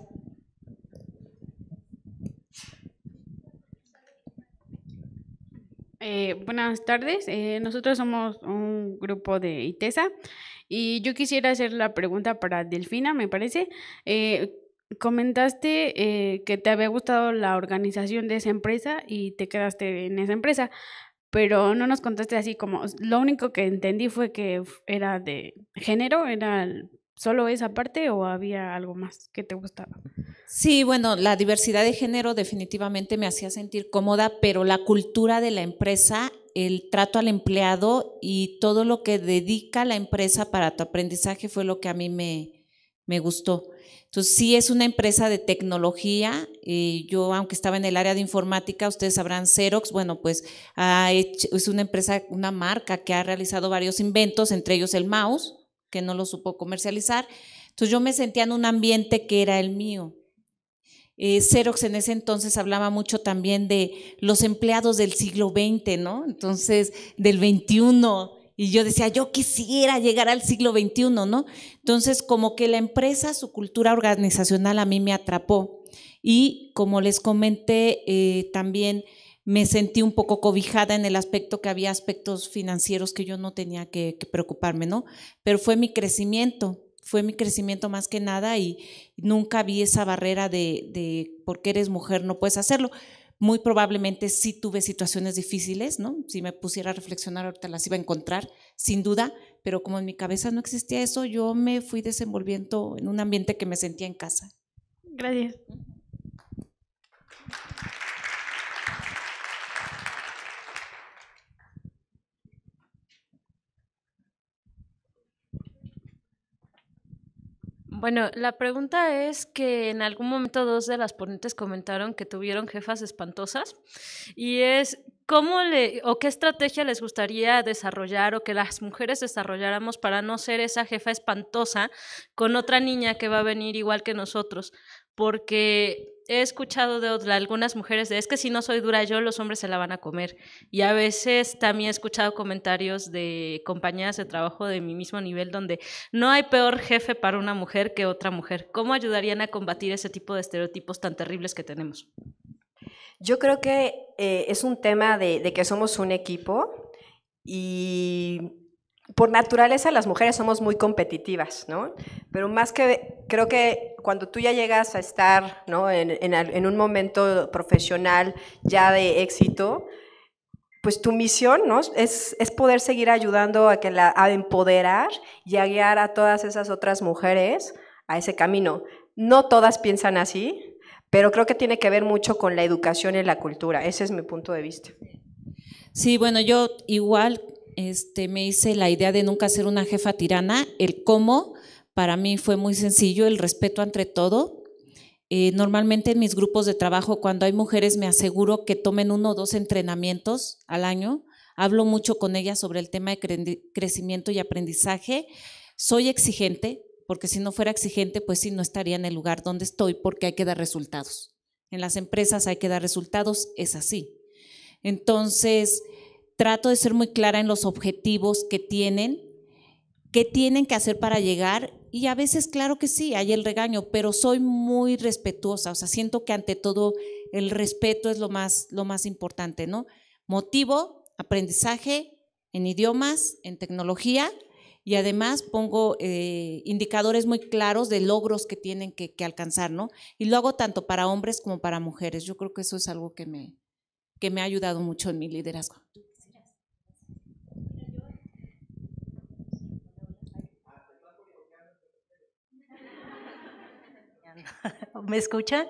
Eh, buenas tardes, eh, nosotros somos un grupo de ITESA y yo quisiera hacer la pregunta para Delfina, me parece. Eh, comentaste que te había gustado la organización de esa empresa y te quedaste en esa empresa, pero no nos contaste así como, lo único que entendí fue que era de género, era ¿Solo esa parte o había algo más que te gustaba? Sí, bueno, la diversidad de género definitivamente me hacía sentir cómoda, pero la cultura de la empresa, el trato al empleado y todo lo que dedica la empresa para tu aprendizaje fue lo que a mí me, gustó. Entonces, sí es una empresa de tecnología. Y eh, yo, aunque estaba en el área de informática, ustedes sabrán Xerox, bueno, pues es una empresa, una marca que ha realizado varios inventos, entre ellos el mouse que no lo supo comercializar. Entonces yo me sentía en un ambiente que era el mío. Eh, Xerox en ese entonces hablaba mucho también de los empleados del siglo XX, ¿no? Entonces, del XXI. Y yo decía, yo quisiera llegar al siglo XXI, ¿no? Entonces, como que la empresa, su cultura organizacional a mí me atrapó. Y como les comenté eh, también, me sentí un poco cobijada en el aspecto que había aspectos financieros que yo no tenía que, preocuparme, ¿no? Pero fue mi crecimiento, fue mi crecimiento más que nada y nunca vi esa barrera de, de porque eres mujer no puedes hacerlo. Muy probablemente sí tuve situaciones difíciles, ¿no? Si me pusiera a reflexionar ahorita las iba a encontrar, sin duda, pero como en mi cabeza no existía eso, yo me fui desenvolviendo en un ambiente que me sentía en casa. Gracias. Bueno, la pregunta es que en algún momento dos de las ponentes comentaron que tuvieron jefas espantosas y es cómo le o qué estrategia les gustaría desarrollar o que las mujeres desarrolláramos para no ser esa jefa espantosa con otra niña que va a venir igual que nosotros, porque he escuchado de algunas mujeres de, es que si no soy dura yo, los hombres se la van a comer. Y a veces también he escuchado comentarios de compañeras de trabajo de mi mismo nivel donde no hay peor jefe para una mujer que otra mujer. ¿Cómo ayudarían a combatir ese tipo de estereotipos tan terribles que tenemos? Yo creo que eh, es un tema de que somos un equipo y por naturaleza las mujeres somos muy competitivas, ¿no? Pero más que, creo que cuando tú ya llegas a estar, En, un momento profesional ya de éxito, pues tu misión, ¿no? Es, poder seguir ayudando a, que la, a empoderar y a guiar a todas esas otras mujeres a ese camino. No todas piensan así, pero creo que tiene que ver mucho con la educación y la cultura. Ese es mi punto de vista. Sí, bueno, yo igual este, me hice la idea de nunca ser una jefa tirana. El cómo para mí fue muy sencillo, el respeto entre todo. Eh, normalmente en mis grupos de trabajo, cuando hay mujeres, me aseguro que tomen uno o dos entrenamientos al año. Hablo mucho con ellas sobre el tema de crecimiento y aprendizaje. Soy exigente, porque si no fuera exigente, pues sí, no estaría en el lugar donde estoy, porque hay que dar resultados. En las empresas hay que dar resultados, es así. Entonces, trato de ser muy clara en los objetivos que tienen, qué tienen que hacer para llegar y a veces, claro que sí, hay el regaño, pero soy muy respetuosa, o sea, siento que ante todo el respeto es lo más, lo más importante, ¿no? Motivo, aprendizaje en idiomas, en tecnología y además pongo eh, indicadores muy claros de logros que tienen que, que, alcanzar, ¿no? Y lo hago tanto para hombres como para mujeres. Yo creo que eso es algo que me, que me ha ayudado mucho en mi liderazgo. ¿Me escuchan?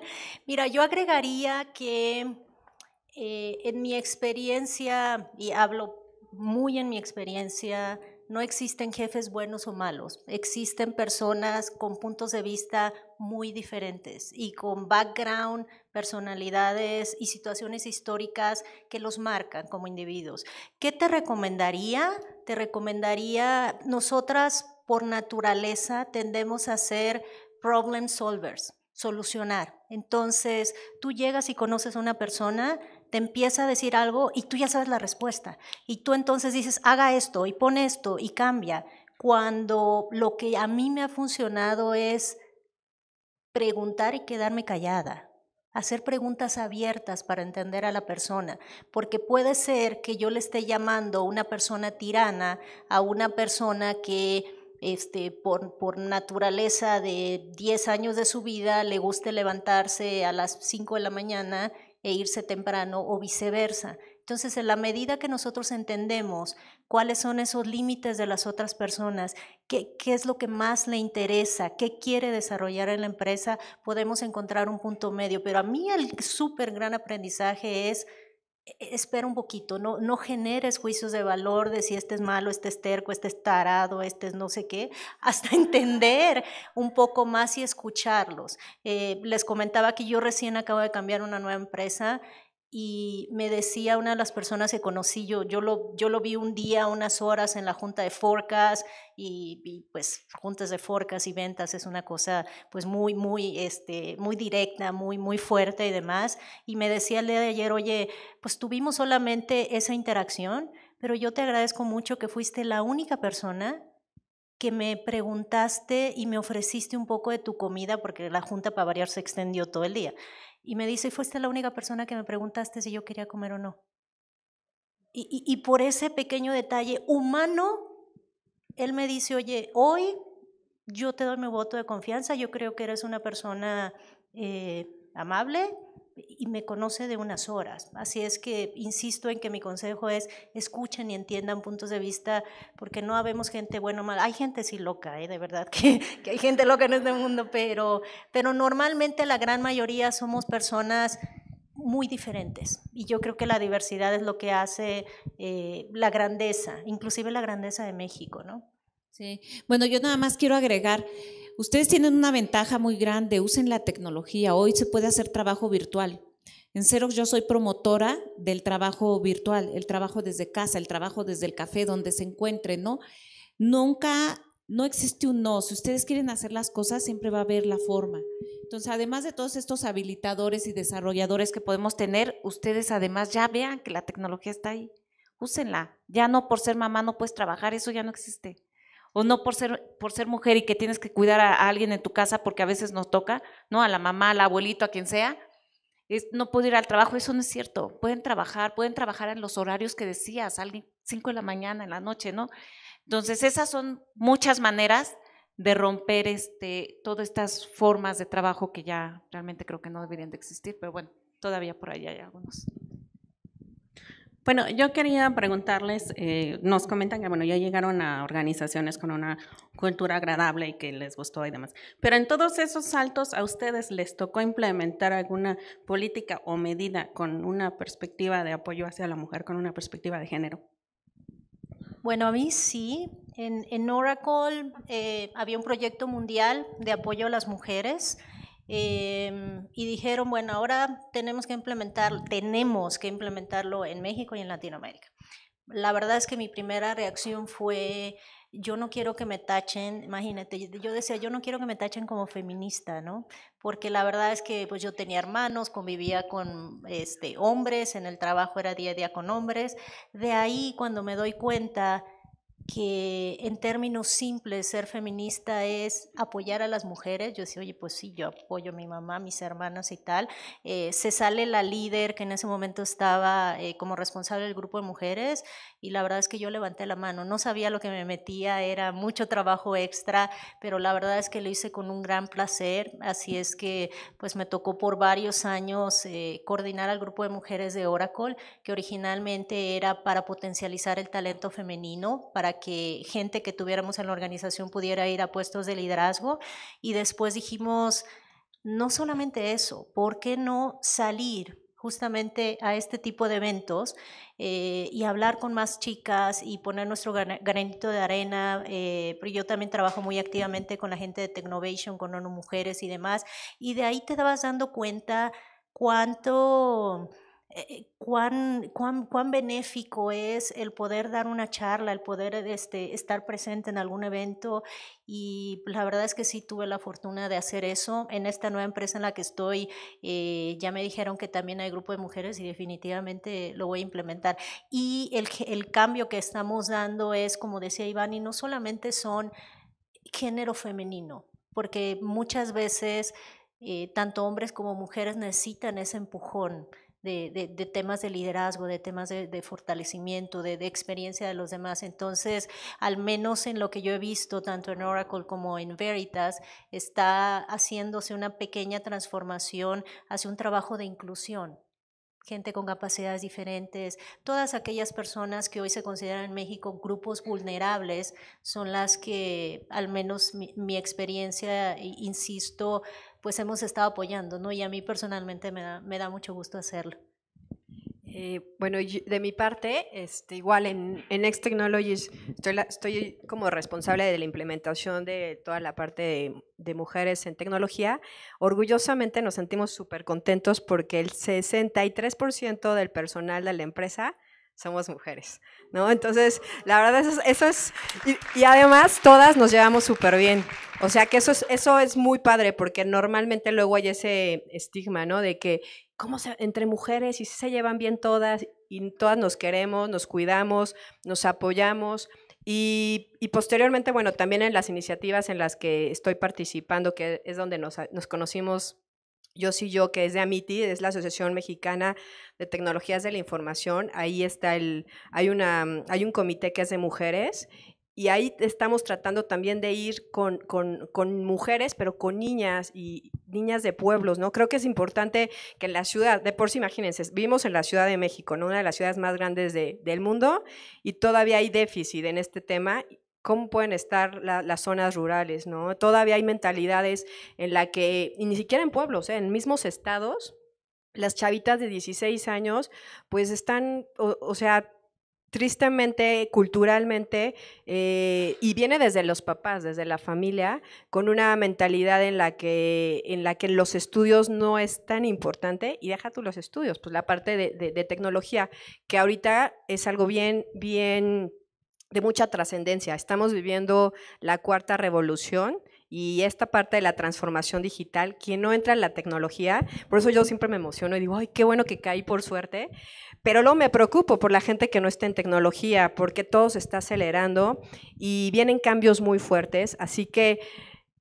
Mira, yo agregaría que eh, en mi experiencia, y hablo muy en mi experiencia, no existen jefes buenos o malos, existen personas con puntos de vista muy diferentes y con background, personalidades y situaciones históricas que los marcan como individuos. ¿Qué te recomendaría? Te recomendaría, nosotras por naturaleza tendemos a ser problem solvers, solucionar. Entonces, tú llegas y conoces a una persona, te empieza a decir algo y tú ya sabes la respuesta. Y tú entonces dices, haga esto y pone esto y cambia. Cuando lo que a mí me ha funcionado es preguntar y quedarme callada, hacer preguntas abiertas para entender a la persona, porque puede ser que yo le esté llamando una persona tirana, a una persona que este, por, naturaleza de 10 años de su vida le guste levantarse a las 5 de la mañana e irse temprano o viceversa. Entonces, en la medida que nosotros entendemos cuáles son esos límites de las otras personas, qué, qué, es lo que más le interesa, qué quiere desarrollar en la empresa, podemos encontrar un punto medio. Pero a mí el súper gran aprendizaje es e-, espera un poquito, no, no generes juicios de valor de si este es malo, este es terco, este es tarado, este es no sé qué, hasta entender un poco más y escucharlos. Eh, les comentaba que yo recién acabo de cambiar una nueva empresa y me decía una de las personas que conocí, yo, yo, lo, vi un día, unas horas en la junta de forcas y, pues juntas de forcas y ventas es una cosa pues muy, muy, este, muy directa, muy, muy fuerte y demás. Y me decía el día de ayer, oye, pues tuvimos solamente esa interacción, pero yo te agradezco mucho que fuiste la única persona que me preguntaste y me ofreciste un poco de tu comida, porque la junta para variar se extendió todo el día. Y me dice, fuiste la única persona que me preguntaste si yo quería comer o no. Y, por ese pequeño detalle humano, él me dice, oye, hoy yo te doy mi voto de confianza, yo creo que eres una persona eh, amable, y me conoce de unas horas. Así es que insisto en que mi consejo es escuchen y entiendan puntos de vista, porque no habemos gente bueno o Hay gente sí loca, ¿eh? de verdad que, hay gente loca en este mundo, pero, pero normalmente la gran mayoría somos personas muy diferentes. Y yo creo que la diversidad es lo que hace eh, la grandeza, inclusive la grandeza de México, ¿no? Sí, bueno, yo nada más quiero agregar Ustedes tienen una ventaja muy grande, usen la tecnología. Hoy se puede hacer trabajo virtual. En Xerox yo soy promotora del trabajo virtual, el trabajo desde casa, el trabajo desde el café, donde se encuentre, ¿no? Nunca, no existe un no. Si ustedes quieren hacer las cosas, siempre va a haber la forma. Entonces, además de todos estos habilitadores y desarrolladores que podemos tener, ustedes además ya vean que la tecnología está ahí. Úsenla. Ya no por ser mamá no puedes trabajar, eso ya no existe o no por ser, por ser mujer y que tienes que cuidar a, alguien en tu casa porque a veces nos toca, ¿no? A la mamá, al abuelito, a quien sea, es, no puedo ir al trabajo, eso no es cierto. Pueden trabajar, pueden trabajar en los horarios que decías, alguien cinco de la mañana, en la noche, ¿no? Entonces, esas son muchas maneras de romper este, todas estas formas de trabajo que ya realmente creo que no deberían de existir, pero bueno, todavía por ahí hay algunos. Bueno, yo quería preguntarles, eh, nos comentan que bueno, ya llegaron a organizaciones con una cultura agradable y que les gustó y demás, pero en todos esos saltos a ustedes les tocó implementar alguna política o medida con una perspectiva de apoyo hacia la mujer, con una perspectiva de género. Bueno, a mí sí. En, Oracle eh, había un proyecto mundial de apoyo a las mujeres Em, y dijeron, bueno, ahora tenemos que implementar, tenemos que implementarlo en México y en Latinoamérica. La verdad es que mi primera reacción fue, yo no quiero que me tachen, imagínate, yo decía, yo no quiero que me tachen como feminista, ¿no? Porque la verdad es que pues yo tenía hermanos, convivía con este, hombres, en el trabajo era día a día con hombres. De ahí cuando me doy cuenta que en términos simples ser feminista es apoyar a las mujeres. Yo decía, oye, pues sí, yo apoyo a mi mamá, mis hermanas y tal. Eh, se sale la líder que en ese momento estaba eh, como responsable del grupo de mujeres y la verdad es que yo levanté la mano, no sabía lo que me metía, era mucho trabajo extra, pero la verdad es que lo hice con un gran placer, así es que pues me tocó por varios años eh, coordinar al grupo de mujeres de Oracle, que originalmente era para potencializar el talento femenino, para que gente que tuviéramos en la organización pudiera ir a puestos de liderazgo y después dijimos, no solamente eso, ¿por qué no salir justamente a este tipo de eventos eh, y hablar con más chicas y poner nuestro granito de arena. Eh, pero yo también trabajo muy activamente con la gente de Technovation, con ONU Mujeres y demás. Y de ahí te dabas dando cuenta cuánto eh, eh, cuán, benéfico es el poder dar una charla, el poder este, estar presente en algún evento. Y pues, la verdad es que sí tuve la fortuna de hacer eso. En esta nueva empresa en la que estoy, eh, ya me dijeron que también hay grupo de mujeres y definitivamente lo voy a implementar. Y el, cambio que estamos dando es, como decía Iván, y no solamente son género femenino, porque muchas veces tanto hombres como mujeres necesitan ese empujón, de, temas de liderazgo, de temas de, fortalecimiento, de, experiencia de los demás. Entonces, al menos en lo que yo he visto, tanto en Oracle como en Veritas, está haciéndose una pequeña transformación hacia un trabajo de inclusión gente con capacidades diferentes, todas aquellas personas que hoy se consideran en México grupos vulnerables son las que, al menos mi experiencia, insisto, pues hemos estado apoyando, ¿no? Y a mí personalmente me da, mucho gusto hacerlo. Eh, bueno, de mi parte, este, igual en, en Next Technologies estoy, como responsable de la implementación de toda la parte de, de mujeres en tecnología. Orgullosamente nos sentimos súper contentos porque el 63% del personal de la empresa somos mujeres, ¿no? Entonces, la verdad, eso, eso es, y, además todas nos llevamos súper bien. O sea que eso es, eso es muy padre, porque normalmente luego hay ese estigma, ¿no? De que, ¿cómo se, entre mujeres y se llevan bien todas, y todas nos queremos, nos cuidamos, nos apoyamos. Y, y, posteriormente, bueno, también en las iniciativas en las que estoy participando, que es donde nos, nos conocimos yo sí yo, que es de AMITI, es la Asociación Mexicana de Tecnologías de la Información. Ahí está el, hay una, mm, hay un comité que es de mujeres y ahí estamos tratando también de ir con, con, mujeres, pero con niñas y niñas de pueblos, ¿no? Creo que es importante que en la ciudad, de por sí, imagínense, vivimos en la Ciudad de México, ¿no? Una de las ciudades más grandes del mundo y todavía hay déficit en este tema cómo pueden estar las zonas rurales, ¿no? Todavía hay mentalidades en la que, ni siquiera en pueblos, ¿eh? en mismos estados, las chavitas de 16 años, pues están, o, sea, tristemente, culturalmente, eh, y viene desde los papás, desde la familia, con una mentalidad en la que, en la que los estudios no es tan importante, y deja tú los estudios, pues la parte de, de tecnología, que ahorita es algo bien, bien de mucha trascendencia. Estamos viviendo la cuarta revolución y esta parte de la transformación digital, quien no entra en la tecnología, por eso yo siempre me emociono y digo, ay, qué bueno que caí por suerte, pero luego me preocupo por la gente que no está en tecnología, porque todo se está acelerando y vienen cambios muy fuertes, así que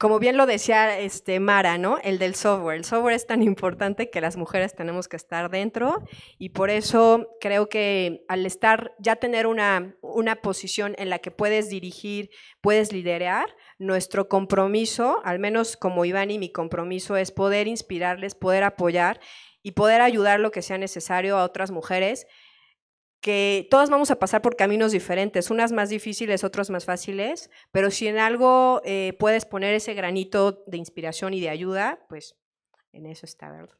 como bien lo decía este Mara, ¿no? El del software. El software es tan importante que las mujeres tenemos que estar dentro y por eso creo que al estar, ya tener una, una posición en la que puedes dirigir, puedes liderar, nuestro compromiso, al menos como Iván y mi compromiso es poder inspirarles, poder apoyar y poder ayudar lo que sea necesario a otras mujeres que todas vamos a pasar por caminos diferentes, unas más difíciles, otras más fáciles, pero si en algo eh, puedes poner ese granito de inspiración y de ayuda, pues en eso está, ¿verdad?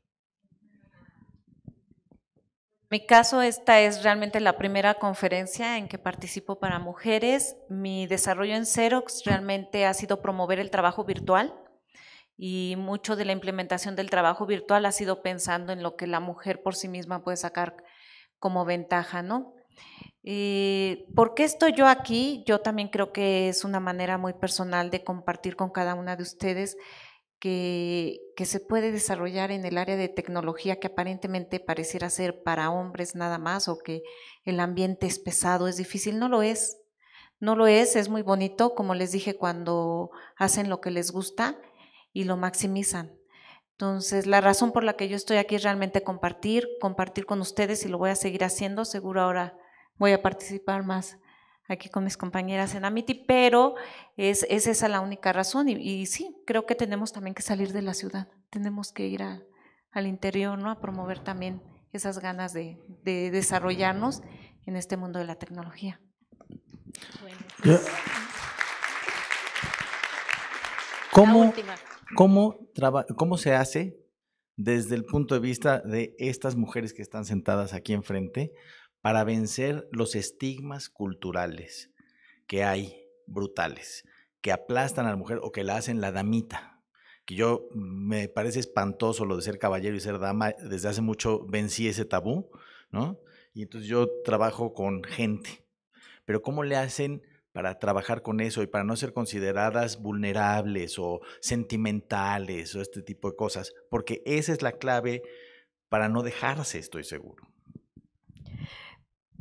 Mi caso, esta es realmente la primera conferencia en que participo para mujeres. Mi desarrollo en Xerox realmente ha sido promover el trabajo virtual y mucho de la implementación del trabajo virtual ha sido pensando en lo que la mujer por sí misma puede sacar como ventaja, ¿no? Eh, ¿Por qué estoy yo aquí? Yo también creo que es una manera muy personal de compartir con cada una de ustedes que, se puede desarrollar en el área de tecnología que aparentemente pareciera ser para hombres nada más o que el ambiente es pesado, es difícil, no lo es. No lo es, es muy bonito, como les dije, cuando hacen lo que les gusta y lo maximizan. Entonces, la razón por la que yo estoy aquí es realmente compartir, compartir con ustedes y lo voy a seguir haciendo. Seguro ahora voy a participar más aquí con mis compañeras en Amity, pero es, es esa la única razón. Y, sí, creo que tenemos también que salir de la ciudad, tenemos que ir al interior, ¿no? A promover también esas ganas de, desarrollarnos en este mundo de la tecnología. Bueno. ¿Cómo, ¿Cómo se hace desde el punto de vista de estas mujeres que están sentadas aquí enfrente para vencer los estigmas culturales que hay, brutales, que aplastan a la mujer o que la hacen la damita? Que yo me parece espantoso lo de ser caballero y ser dama, desde hace mucho vencí ese tabú, ¿no? Y entonces yo trabajo con gente, pero ¿cómo le hacen para trabajar con eso y para no ser consideradas vulnerables o sentimentales o este tipo de cosas, porque esa es la clave para no dejarse, estoy seguro.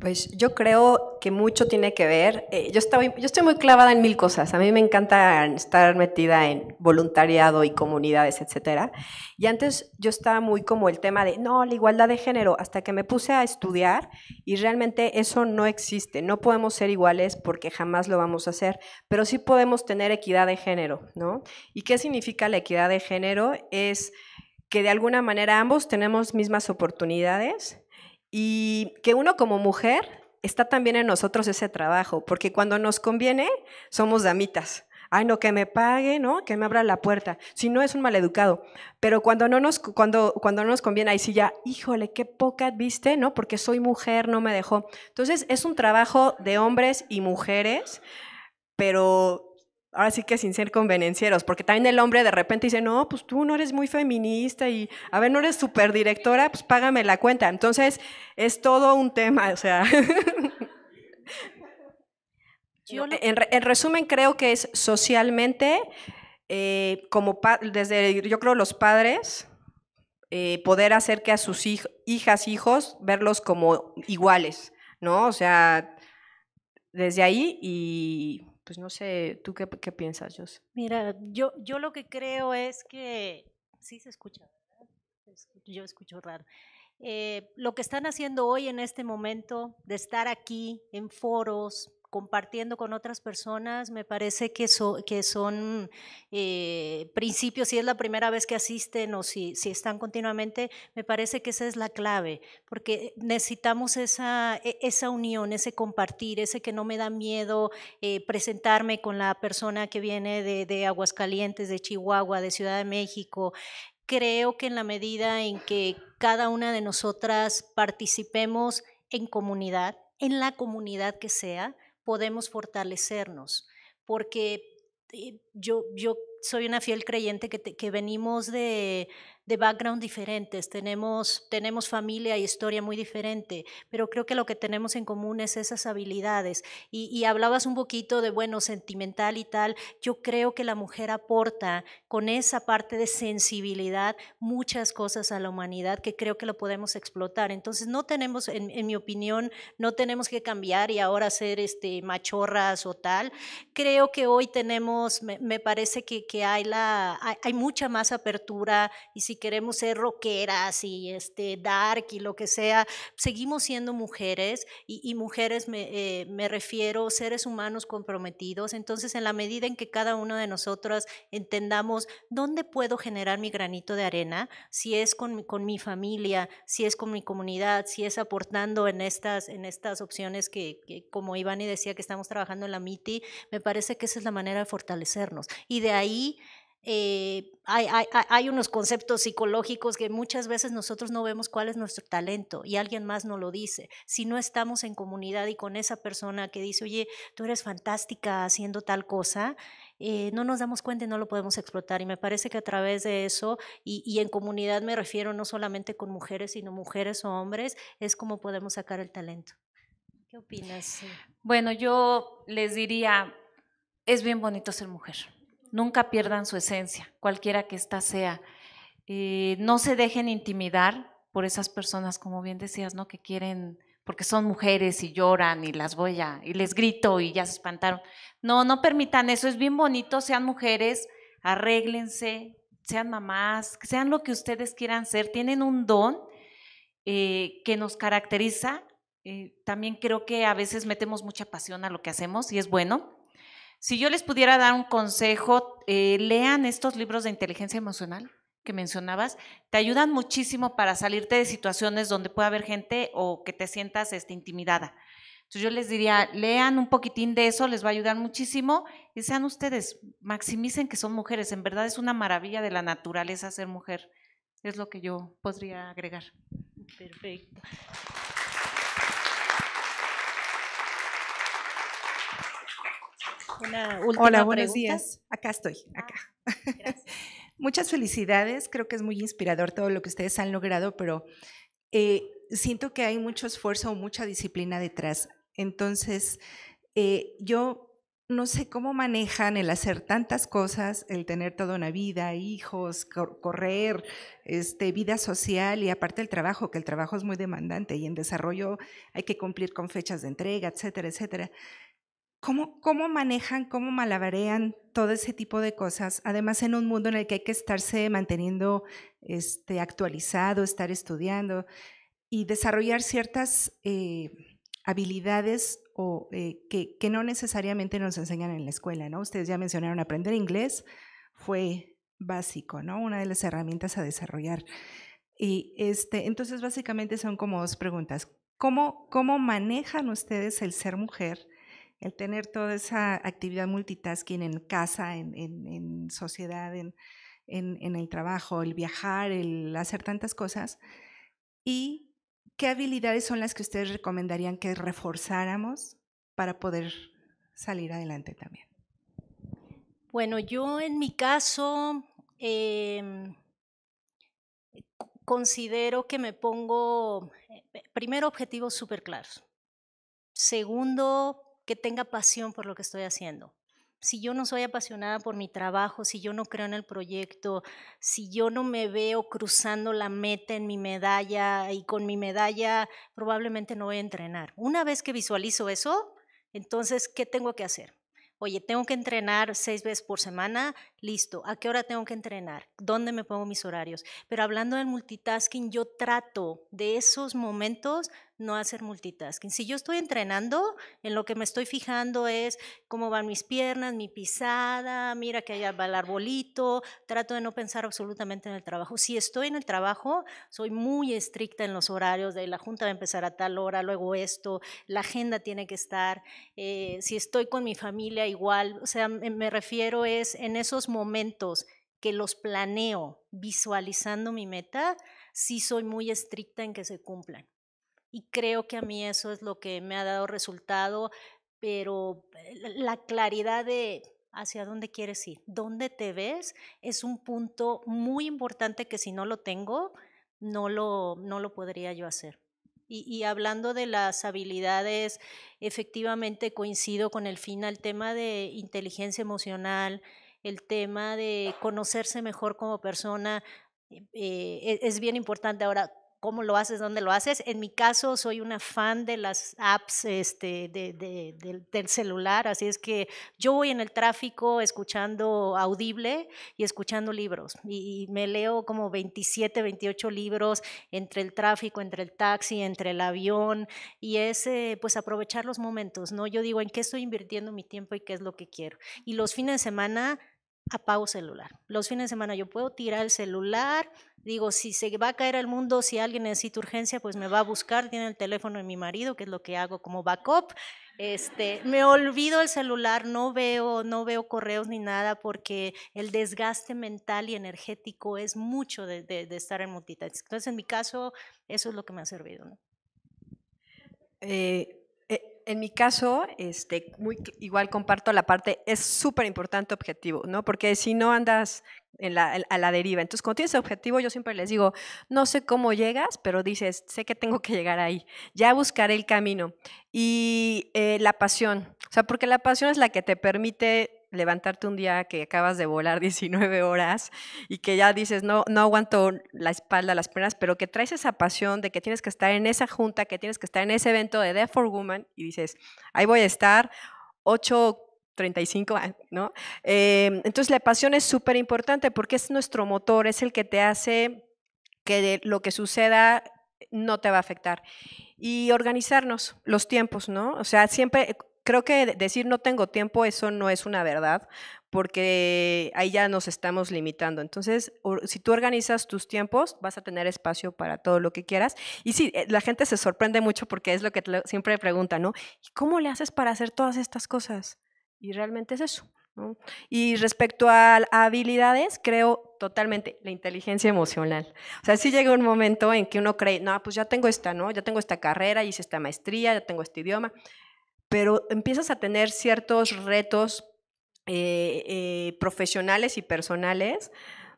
Pues yo creo que mucho tiene que ver. Eh, yo, yo estoy muy clavada en mil cosas. A mí me encanta estar metida en voluntariado y comunidades, etc. Y antes yo estaba muy como el tema de, no, la igualdad de género, hasta que me puse a estudiar y realmente eso no existe. No podemos ser iguales porque jamás lo vamos a hacer, pero sí podemos tener equidad de género, ¿no? ¿Y qué significa la equidad de género? Es que de alguna manera ambos tenemos mismas oportunidades y que uno como mujer está también en nosotros ese trabajo, porque cuando nos conviene somos damitas. Ay, no, que me pague, ¿no? Que me abra la puerta. Si no, es un maleducado. Pero cuando no nos, cuando, cuando nos conviene, ahí sí ya, híjole, qué poca viste, ¿no? Porque soy mujer, no me dejó. Entonces, es un trabajo de hombres y mujeres, pero ahora sí que sin ser convenencieros, porque también el hombre de repente dice, no, pues tú no eres muy feminista y, a ver, no eres superdirectora, pues págame la cuenta. Entonces, es todo un tema, o sea. en, resumen, creo que es socialmente, eh, como desde, yo creo, los padres, eh, poder hacer que a sus hijas, hijos, verlos como iguales, ¿no? O sea, desde ahí y pues no sé, ¿tú qué, piensas, José? Mira, yo, yo lo que creo es que sí se escucha, yo escucho raro. Eh, lo que están haciendo hoy en este momento de estar aquí en foros, compartiendo con otras personas, me parece que, que son eh, principios, si es la primera vez que asisten o si, están continuamente, me parece que esa es la clave, porque necesitamos esa, e, esa unión, ese compartir, ese que no me da miedo eh, presentarme con la persona que viene de Aguascalientes, de Chihuahua, de Ciudad de México, creo que en la medida en que cada una de nosotras participemos en comunidad, en la comunidad que sea, podemos fortalecernos, porque eh, yo, yo soy una fiel creyente que, que venimos de, de background diferentes, tenemos, tenemos familia y historia muy diferente, pero creo que lo que tenemos en común es esas habilidades. Y, hablabas un poquito de, bueno, sentimental y tal, yo creo que la mujer aporta con esa parte de sensibilidad muchas cosas a la humanidad que creo que lo podemos explotar. Entonces, no tenemos, en, mi opinión, no tenemos que cambiar y ahora ser este, machorras o tal. Creo que hoy tenemos, me, parece que, hay, la, hay mucha más apertura y sí queremos ser rockeras y este, dark y lo que sea, seguimos siendo mujeres y, mujeres me, eh, me refiero seres humanos comprometidos. Entonces, en la medida en que cada uno de nosotras entendamos dónde puedo generar mi granito de arena, si es con mi, familia, si es con mi comunidad, si es aportando en estas, en estas opciones que, que como Ivani decía, que estamos trabajando en la MITI, me parece que esa es la manera de fortalecernos. Y de ahí eh, hay, unos conceptos psicológicos que muchas veces nosotros no vemos cuál es nuestro talento y alguien más no lo dice. Si no estamos en comunidad y con esa persona que dice, oye, tú eres fantástica haciendo tal cosa, eh, no nos damos cuenta y no lo podemos explotar. Y me parece que a través de eso, y en comunidad me refiero no solamente con mujeres, sino mujeres o hombres, es como podemos sacar el talento. ¿Qué opinas? Bueno, yo les diría, es bien bonito ser mujer nunca pierdan su esencia, cualquiera que ésta sea. Eh, no se dejen intimidar por esas personas, como bien decías, ¿no? Que quieren, porque son mujeres y lloran y las voy a, y les grito y ya se espantaron. No, no permitan eso, es bien bonito, sean mujeres, arréglense, sean mamás, sean lo que ustedes quieran ser, tienen un don eh, que nos caracteriza. Eh, también creo que a veces metemos mucha pasión a lo que hacemos y es bueno, si yo les pudiera dar un consejo, eh, lean estos libros de inteligencia emocional que mencionabas, te ayudan muchísimo para salirte de situaciones donde pueda haber gente o que te sientas este, intimidada. Entonces yo les diría, lean un poquitín de eso, les va a ayudar muchísimo y sean ustedes, maximicen que son mujeres, en verdad es una maravilla de la naturaleza ser mujer, es lo que yo podría agregar. Perfecto. Hola, buenos días. Acá estoy, ah, acá. Muchas felicidades, creo que es muy inspirador todo lo que ustedes han logrado, pero eh, siento que hay mucho esfuerzo, mucha disciplina detrás. Entonces, eh, yo no sé cómo manejan el hacer tantas cosas, el tener toda una vida, hijos, correr, este, vida social y aparte el trabajo, que el trabajo es muy demandante y en desarrollo hay que cumplir con fechas de entrega, etcétera, etcétera. ¿Cómo, manejan, cómo malabarean todo ese tipo de cosas? Además, en un mundo en el que hay que estarse manteniendo este, actualizado, estar estudiando y desarrollar ciertas eh, habilidades eh, que, no necesariamente nos enseñan en la escuela, ¿no? Ustedes ya mencionaron aprender inglés, fue básico, ¿no? Una de las herramientas a desarrollar. Y este, entonces, básicamente son como dos preguntas. cómo manejan ustedes el ser mujer? el tener toda esa actividad multitasking en casa, en, sociedad, en, el trabajo, el viajar, el hacer tantas cosas. ¿Y qué habilidades son las que ustedes recomendarían que reforzáramos para poder salir adelante también? Bueno, yo en mi caso em, considero que me pongo, eh, primero, objetivos súper claros. Segundo, que tenga pasión por lo que estoy haciendo. Si yo no soy apasionada por mi trabajo, si yo no creo en el proyecto, si yo no me veo cruzando la meta en mi medalla y con mi medalla, probablemente no voy a entrenar. Una vez que visualizo eso, entonces, ¿qué tengo que hacer? Oye, tengo que entrenar seis veces por semana, listo, ¿a qué hora tengo que entrenar? ¿Dónde me pongo mis horarios? Pero hablando del multitasking, yo trato de esos momentos no hacer multitasking. Si yo estoy entrenando, en lo que me estoy fijando es cómo van mis piernas, mi pisada, mira que allá va el arbolito, trato de no pensar absolutamente en el trabajo. Si estoy en el trabajo, soy muy estricta en los horarios, de la junta va a empezar a tal hora, luego esto, la agenda tiene que estar. Eh, si estoy con mi familia, igual, o sea, me refiero es en esos momentos que los planeo visualizando mi meta, sí soy muy estricta en que se cumplan. Y creo que a mí eso es lo que me ha dado resultado, pero eh, la claridad de hacia dónde quieres ir, dónde te ves, es un punto muy importante que si no lo tengo, no lo, no lo podría yo hacer. Y, hablando de las habilidades, efectivamente coincido con el final tema de inteligencia emocional, el tema de conocerse mejor como persona eh, eh, es bien importante. Ahora, cómo lo haces, dónde lo haces. En mi caso, soy una fan de las apps este, de, del celular, así es que yo voy en el tráfico escuchando audible y escuchando libros. Y, me leo como 27, 28 libros entre el tráfico, entre el taxi, entre el avión, y es eh, pues aprovechar los momentos, ¿no? Yo digo, ¿en qué estoy invirtiendo mi tiempo y qué es lo que quiero? Y los fines de semana apago celular. Los fines de semana yo puedo tirar el celular, digo, si se va a caer el mundo, si alguien necesita urgencia, pues me va a buscar, tiene el teléfono de mi marido, que es lo que hago como backup. Este, me olvido el celular, no veo, no veo correos ni nada porque el desgaste mental y energético es mucho de, estar en multitasking. Entonces, en mi caso, eso es lo que me ha servido. ¿no? Eh, en mi caso, este, muy, igual comparto la parte, es súper importante objetivo, ¿no? Porque si no andas a la deriva. Entonces, cuando tienes objetivo, yo siempre les digo, no sé cómo llegas, pero dices, sé que tengo que llegar ahí. Ya buscaré el camino. Y eh, la pasión, o sea, porque la pasión es la que te permite levantarte un día que acabas de volar 19 horas y que ya dices, no, no aguanto la espalda, las piernas, pero que traes esa pasión de que tienes que estar en esa junta, que tienes que estar en ese evento de Death for Woman y dices, ahí voy a estar 8.35, ah, ¿no? Em, entonces la pasión es súper importante porque es nuestro motor, es el que te hace que lo que suceda no te va a afectar. Y organizarnos los tiempos, ¿no? O sea, siempre creo que decir no tengo tiempo, eso no es una verdad, porque ahí ya nos estamos limitando. Entonces, si tú organizas tus tiempos, vas a tener espacio para todo lo que quieras. Y sí, eh, la gente se sorprende mucho porque es lo que siempre pregunta, ¿no? ¿Y cómo le haces para hacer todas estas cosas? Y realmente es eso. Y respecto a, habilidades, creo totalmente la inteligencia emocional. O sea, sí llega un momento en que uno cree, no, pues ya tengo esta, ¿no? Ya tengo esta carrera, hice esta maestría, ya tengo este idioma pero empiezas a tener ciertos retos eh, eh, profesionales y personales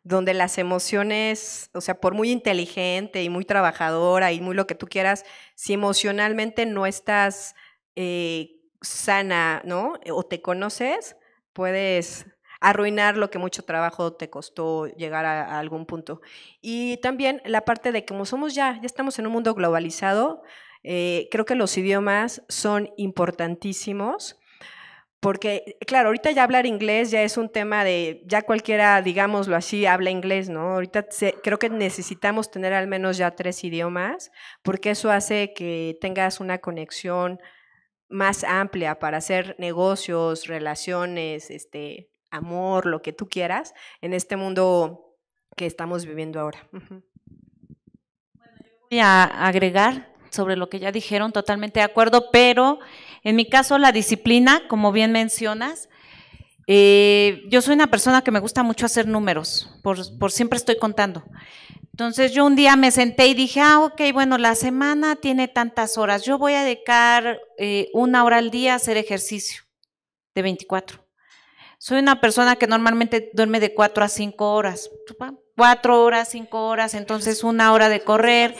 donde las emociones, o sea, por muy inteligente y muy trabajadora y muy lo que tú quieras, si emocionalmente no estás eh, sana, ¿no? O te conoces, puedes arruinar lo que mucho trabajo te costó llegar a, algún punto. Y también la parte de que como somos ya, ya estamos en un mundo globalizado, eh, creo que los idiomas son importantísimos porque, claro, ahorita ya hablar inglés ya es un tema de, ya cualquiera, digámoslo así, habla inglés, ¿no? Ahorita creo que necesitamos tener al menos ya tres idiomas, porque eso hace que tengas una conexión más amplia para hacer negocios, relaciones, este, amor, lo que tú quieras, en este mundo que estamos viviendo ahora. Bueno, yo voy a agregar sobre lo que ya dijeron, totalmente de acuerdo, pero en mi caso la disciplina, como bien mencionas, eh, yo soy una persona que me gusta mucho hacer números, por, siempre estoy contando. Entonces yo un día me senté y dije, ah, ok, bueno, la semana tiene tantas horas, yo voy a dedicar eh, una hora al día a hacer ejercicio de 24. Soy una persona que normalmente duerme de 4 a 5 horas, 4 horas, 5 horas, entonces una hora de correr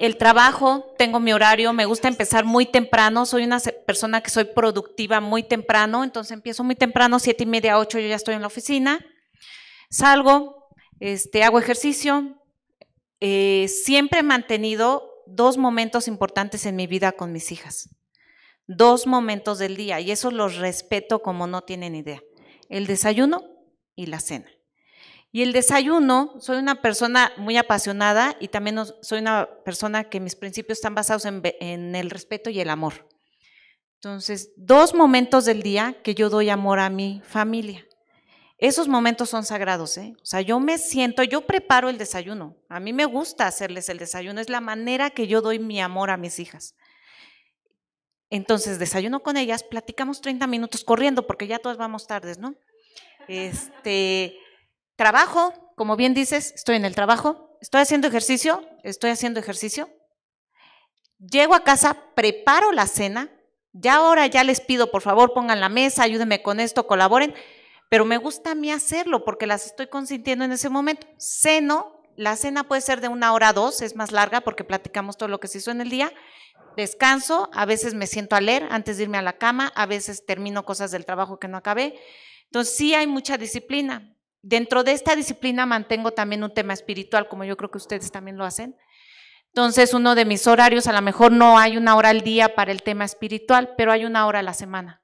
el trabajo, tengo mi horario, me gusta empezar muy temprano, soy una persona que soy productiva muy temprano, entonces empiezo muy temprano, siete y media, ocho, yo ya estoy en la oficina, salgo, este, hago ejercicio, eh, siempre he mantenido dos momentos importantes en mi vida con mis hijas, dos momentos del día, y eso los respeto como no tienen idea, el desayuno y la cena. Y el desayuno, soy una persona muy apasionada y también soy una persona que mis principios están basados en, el respeto y el amor. Entonces, dos momentos del día que yo doy amor a mi familia. Esos momentos son sagrados, ¿eh? O sea, yo me siento, yo preparo el desayuno. A mí me gusta hacerles el desayuno, es la manera que yo doy mi amor a mis hijas. Entonces, desayuno con ellas, platicamos 30 minutos corriendo, porque ya todas vamos tardes, ¿no? Este. Trabajo, como bien dices, estoy en el trabajo, estoy haciendo ejercicio, estoy haciendo ejercicio. Llego a casa, preparo la cena, ya ahora ya les pido, por favor, pongan la mesa, ayúdenme con esto, colaboren, pero me gusta a mí hacerlo porque las estoy consintiendo en ese momento. Ceno, la cena puede ser de una hora a dos, es más larga porque platicamos todo lo que se hizo en el día. Descanso, a veces me siento a leer antes de irme a la cama, a veces termino cosas del trabajo que no acabé. Entonces sí hay mucha disciplina dentro de esta disciplina mantengo también un tema espiritual, como yo creo que ustedes también lo hacen. Entonces, uno de mis horarios, a lo mejor no hay una hora al día para el tema espiritual, pero hay una hora a la semana.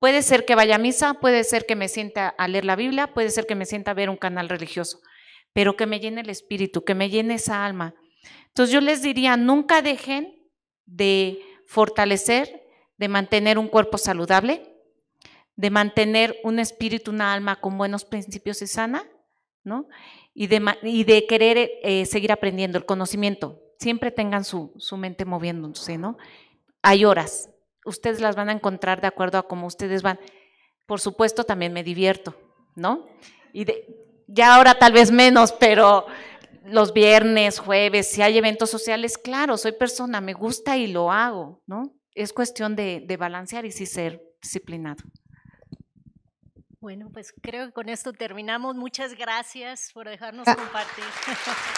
Puede ser que vaya a misa, puede ser que me sienta a leer la Biblia, puede ser que me sienta a ver un canal religioso, pero que me llene el espíritu, que me llene esa alma. Entonces yo les diría, nunca dejen de fortalecer, de mantener un cuerpo saludable, de mantener un espíritu, una alma con buenos principios y sana, ¿no? Y de, querer eh, seguir aprendiendo el conocimiento. Siempre tengan su, mente moviéndose, ¿no? Hay horas. Ustedes las van a encontrar de acuerdo a cómo ustedes van. Por supuesto, también me divierto, ¿no? Y ya ahora tal vez menos, pero los viernes, jueves, si hay eventos sociales, claro, soy persona, me gusta y lo hago, ¿no? Es cuestión de, de balancear y sí ser disciplinado. Bueno, pues creo que con esto terminamos. Muchas gracias por dejarnos ah. compartir.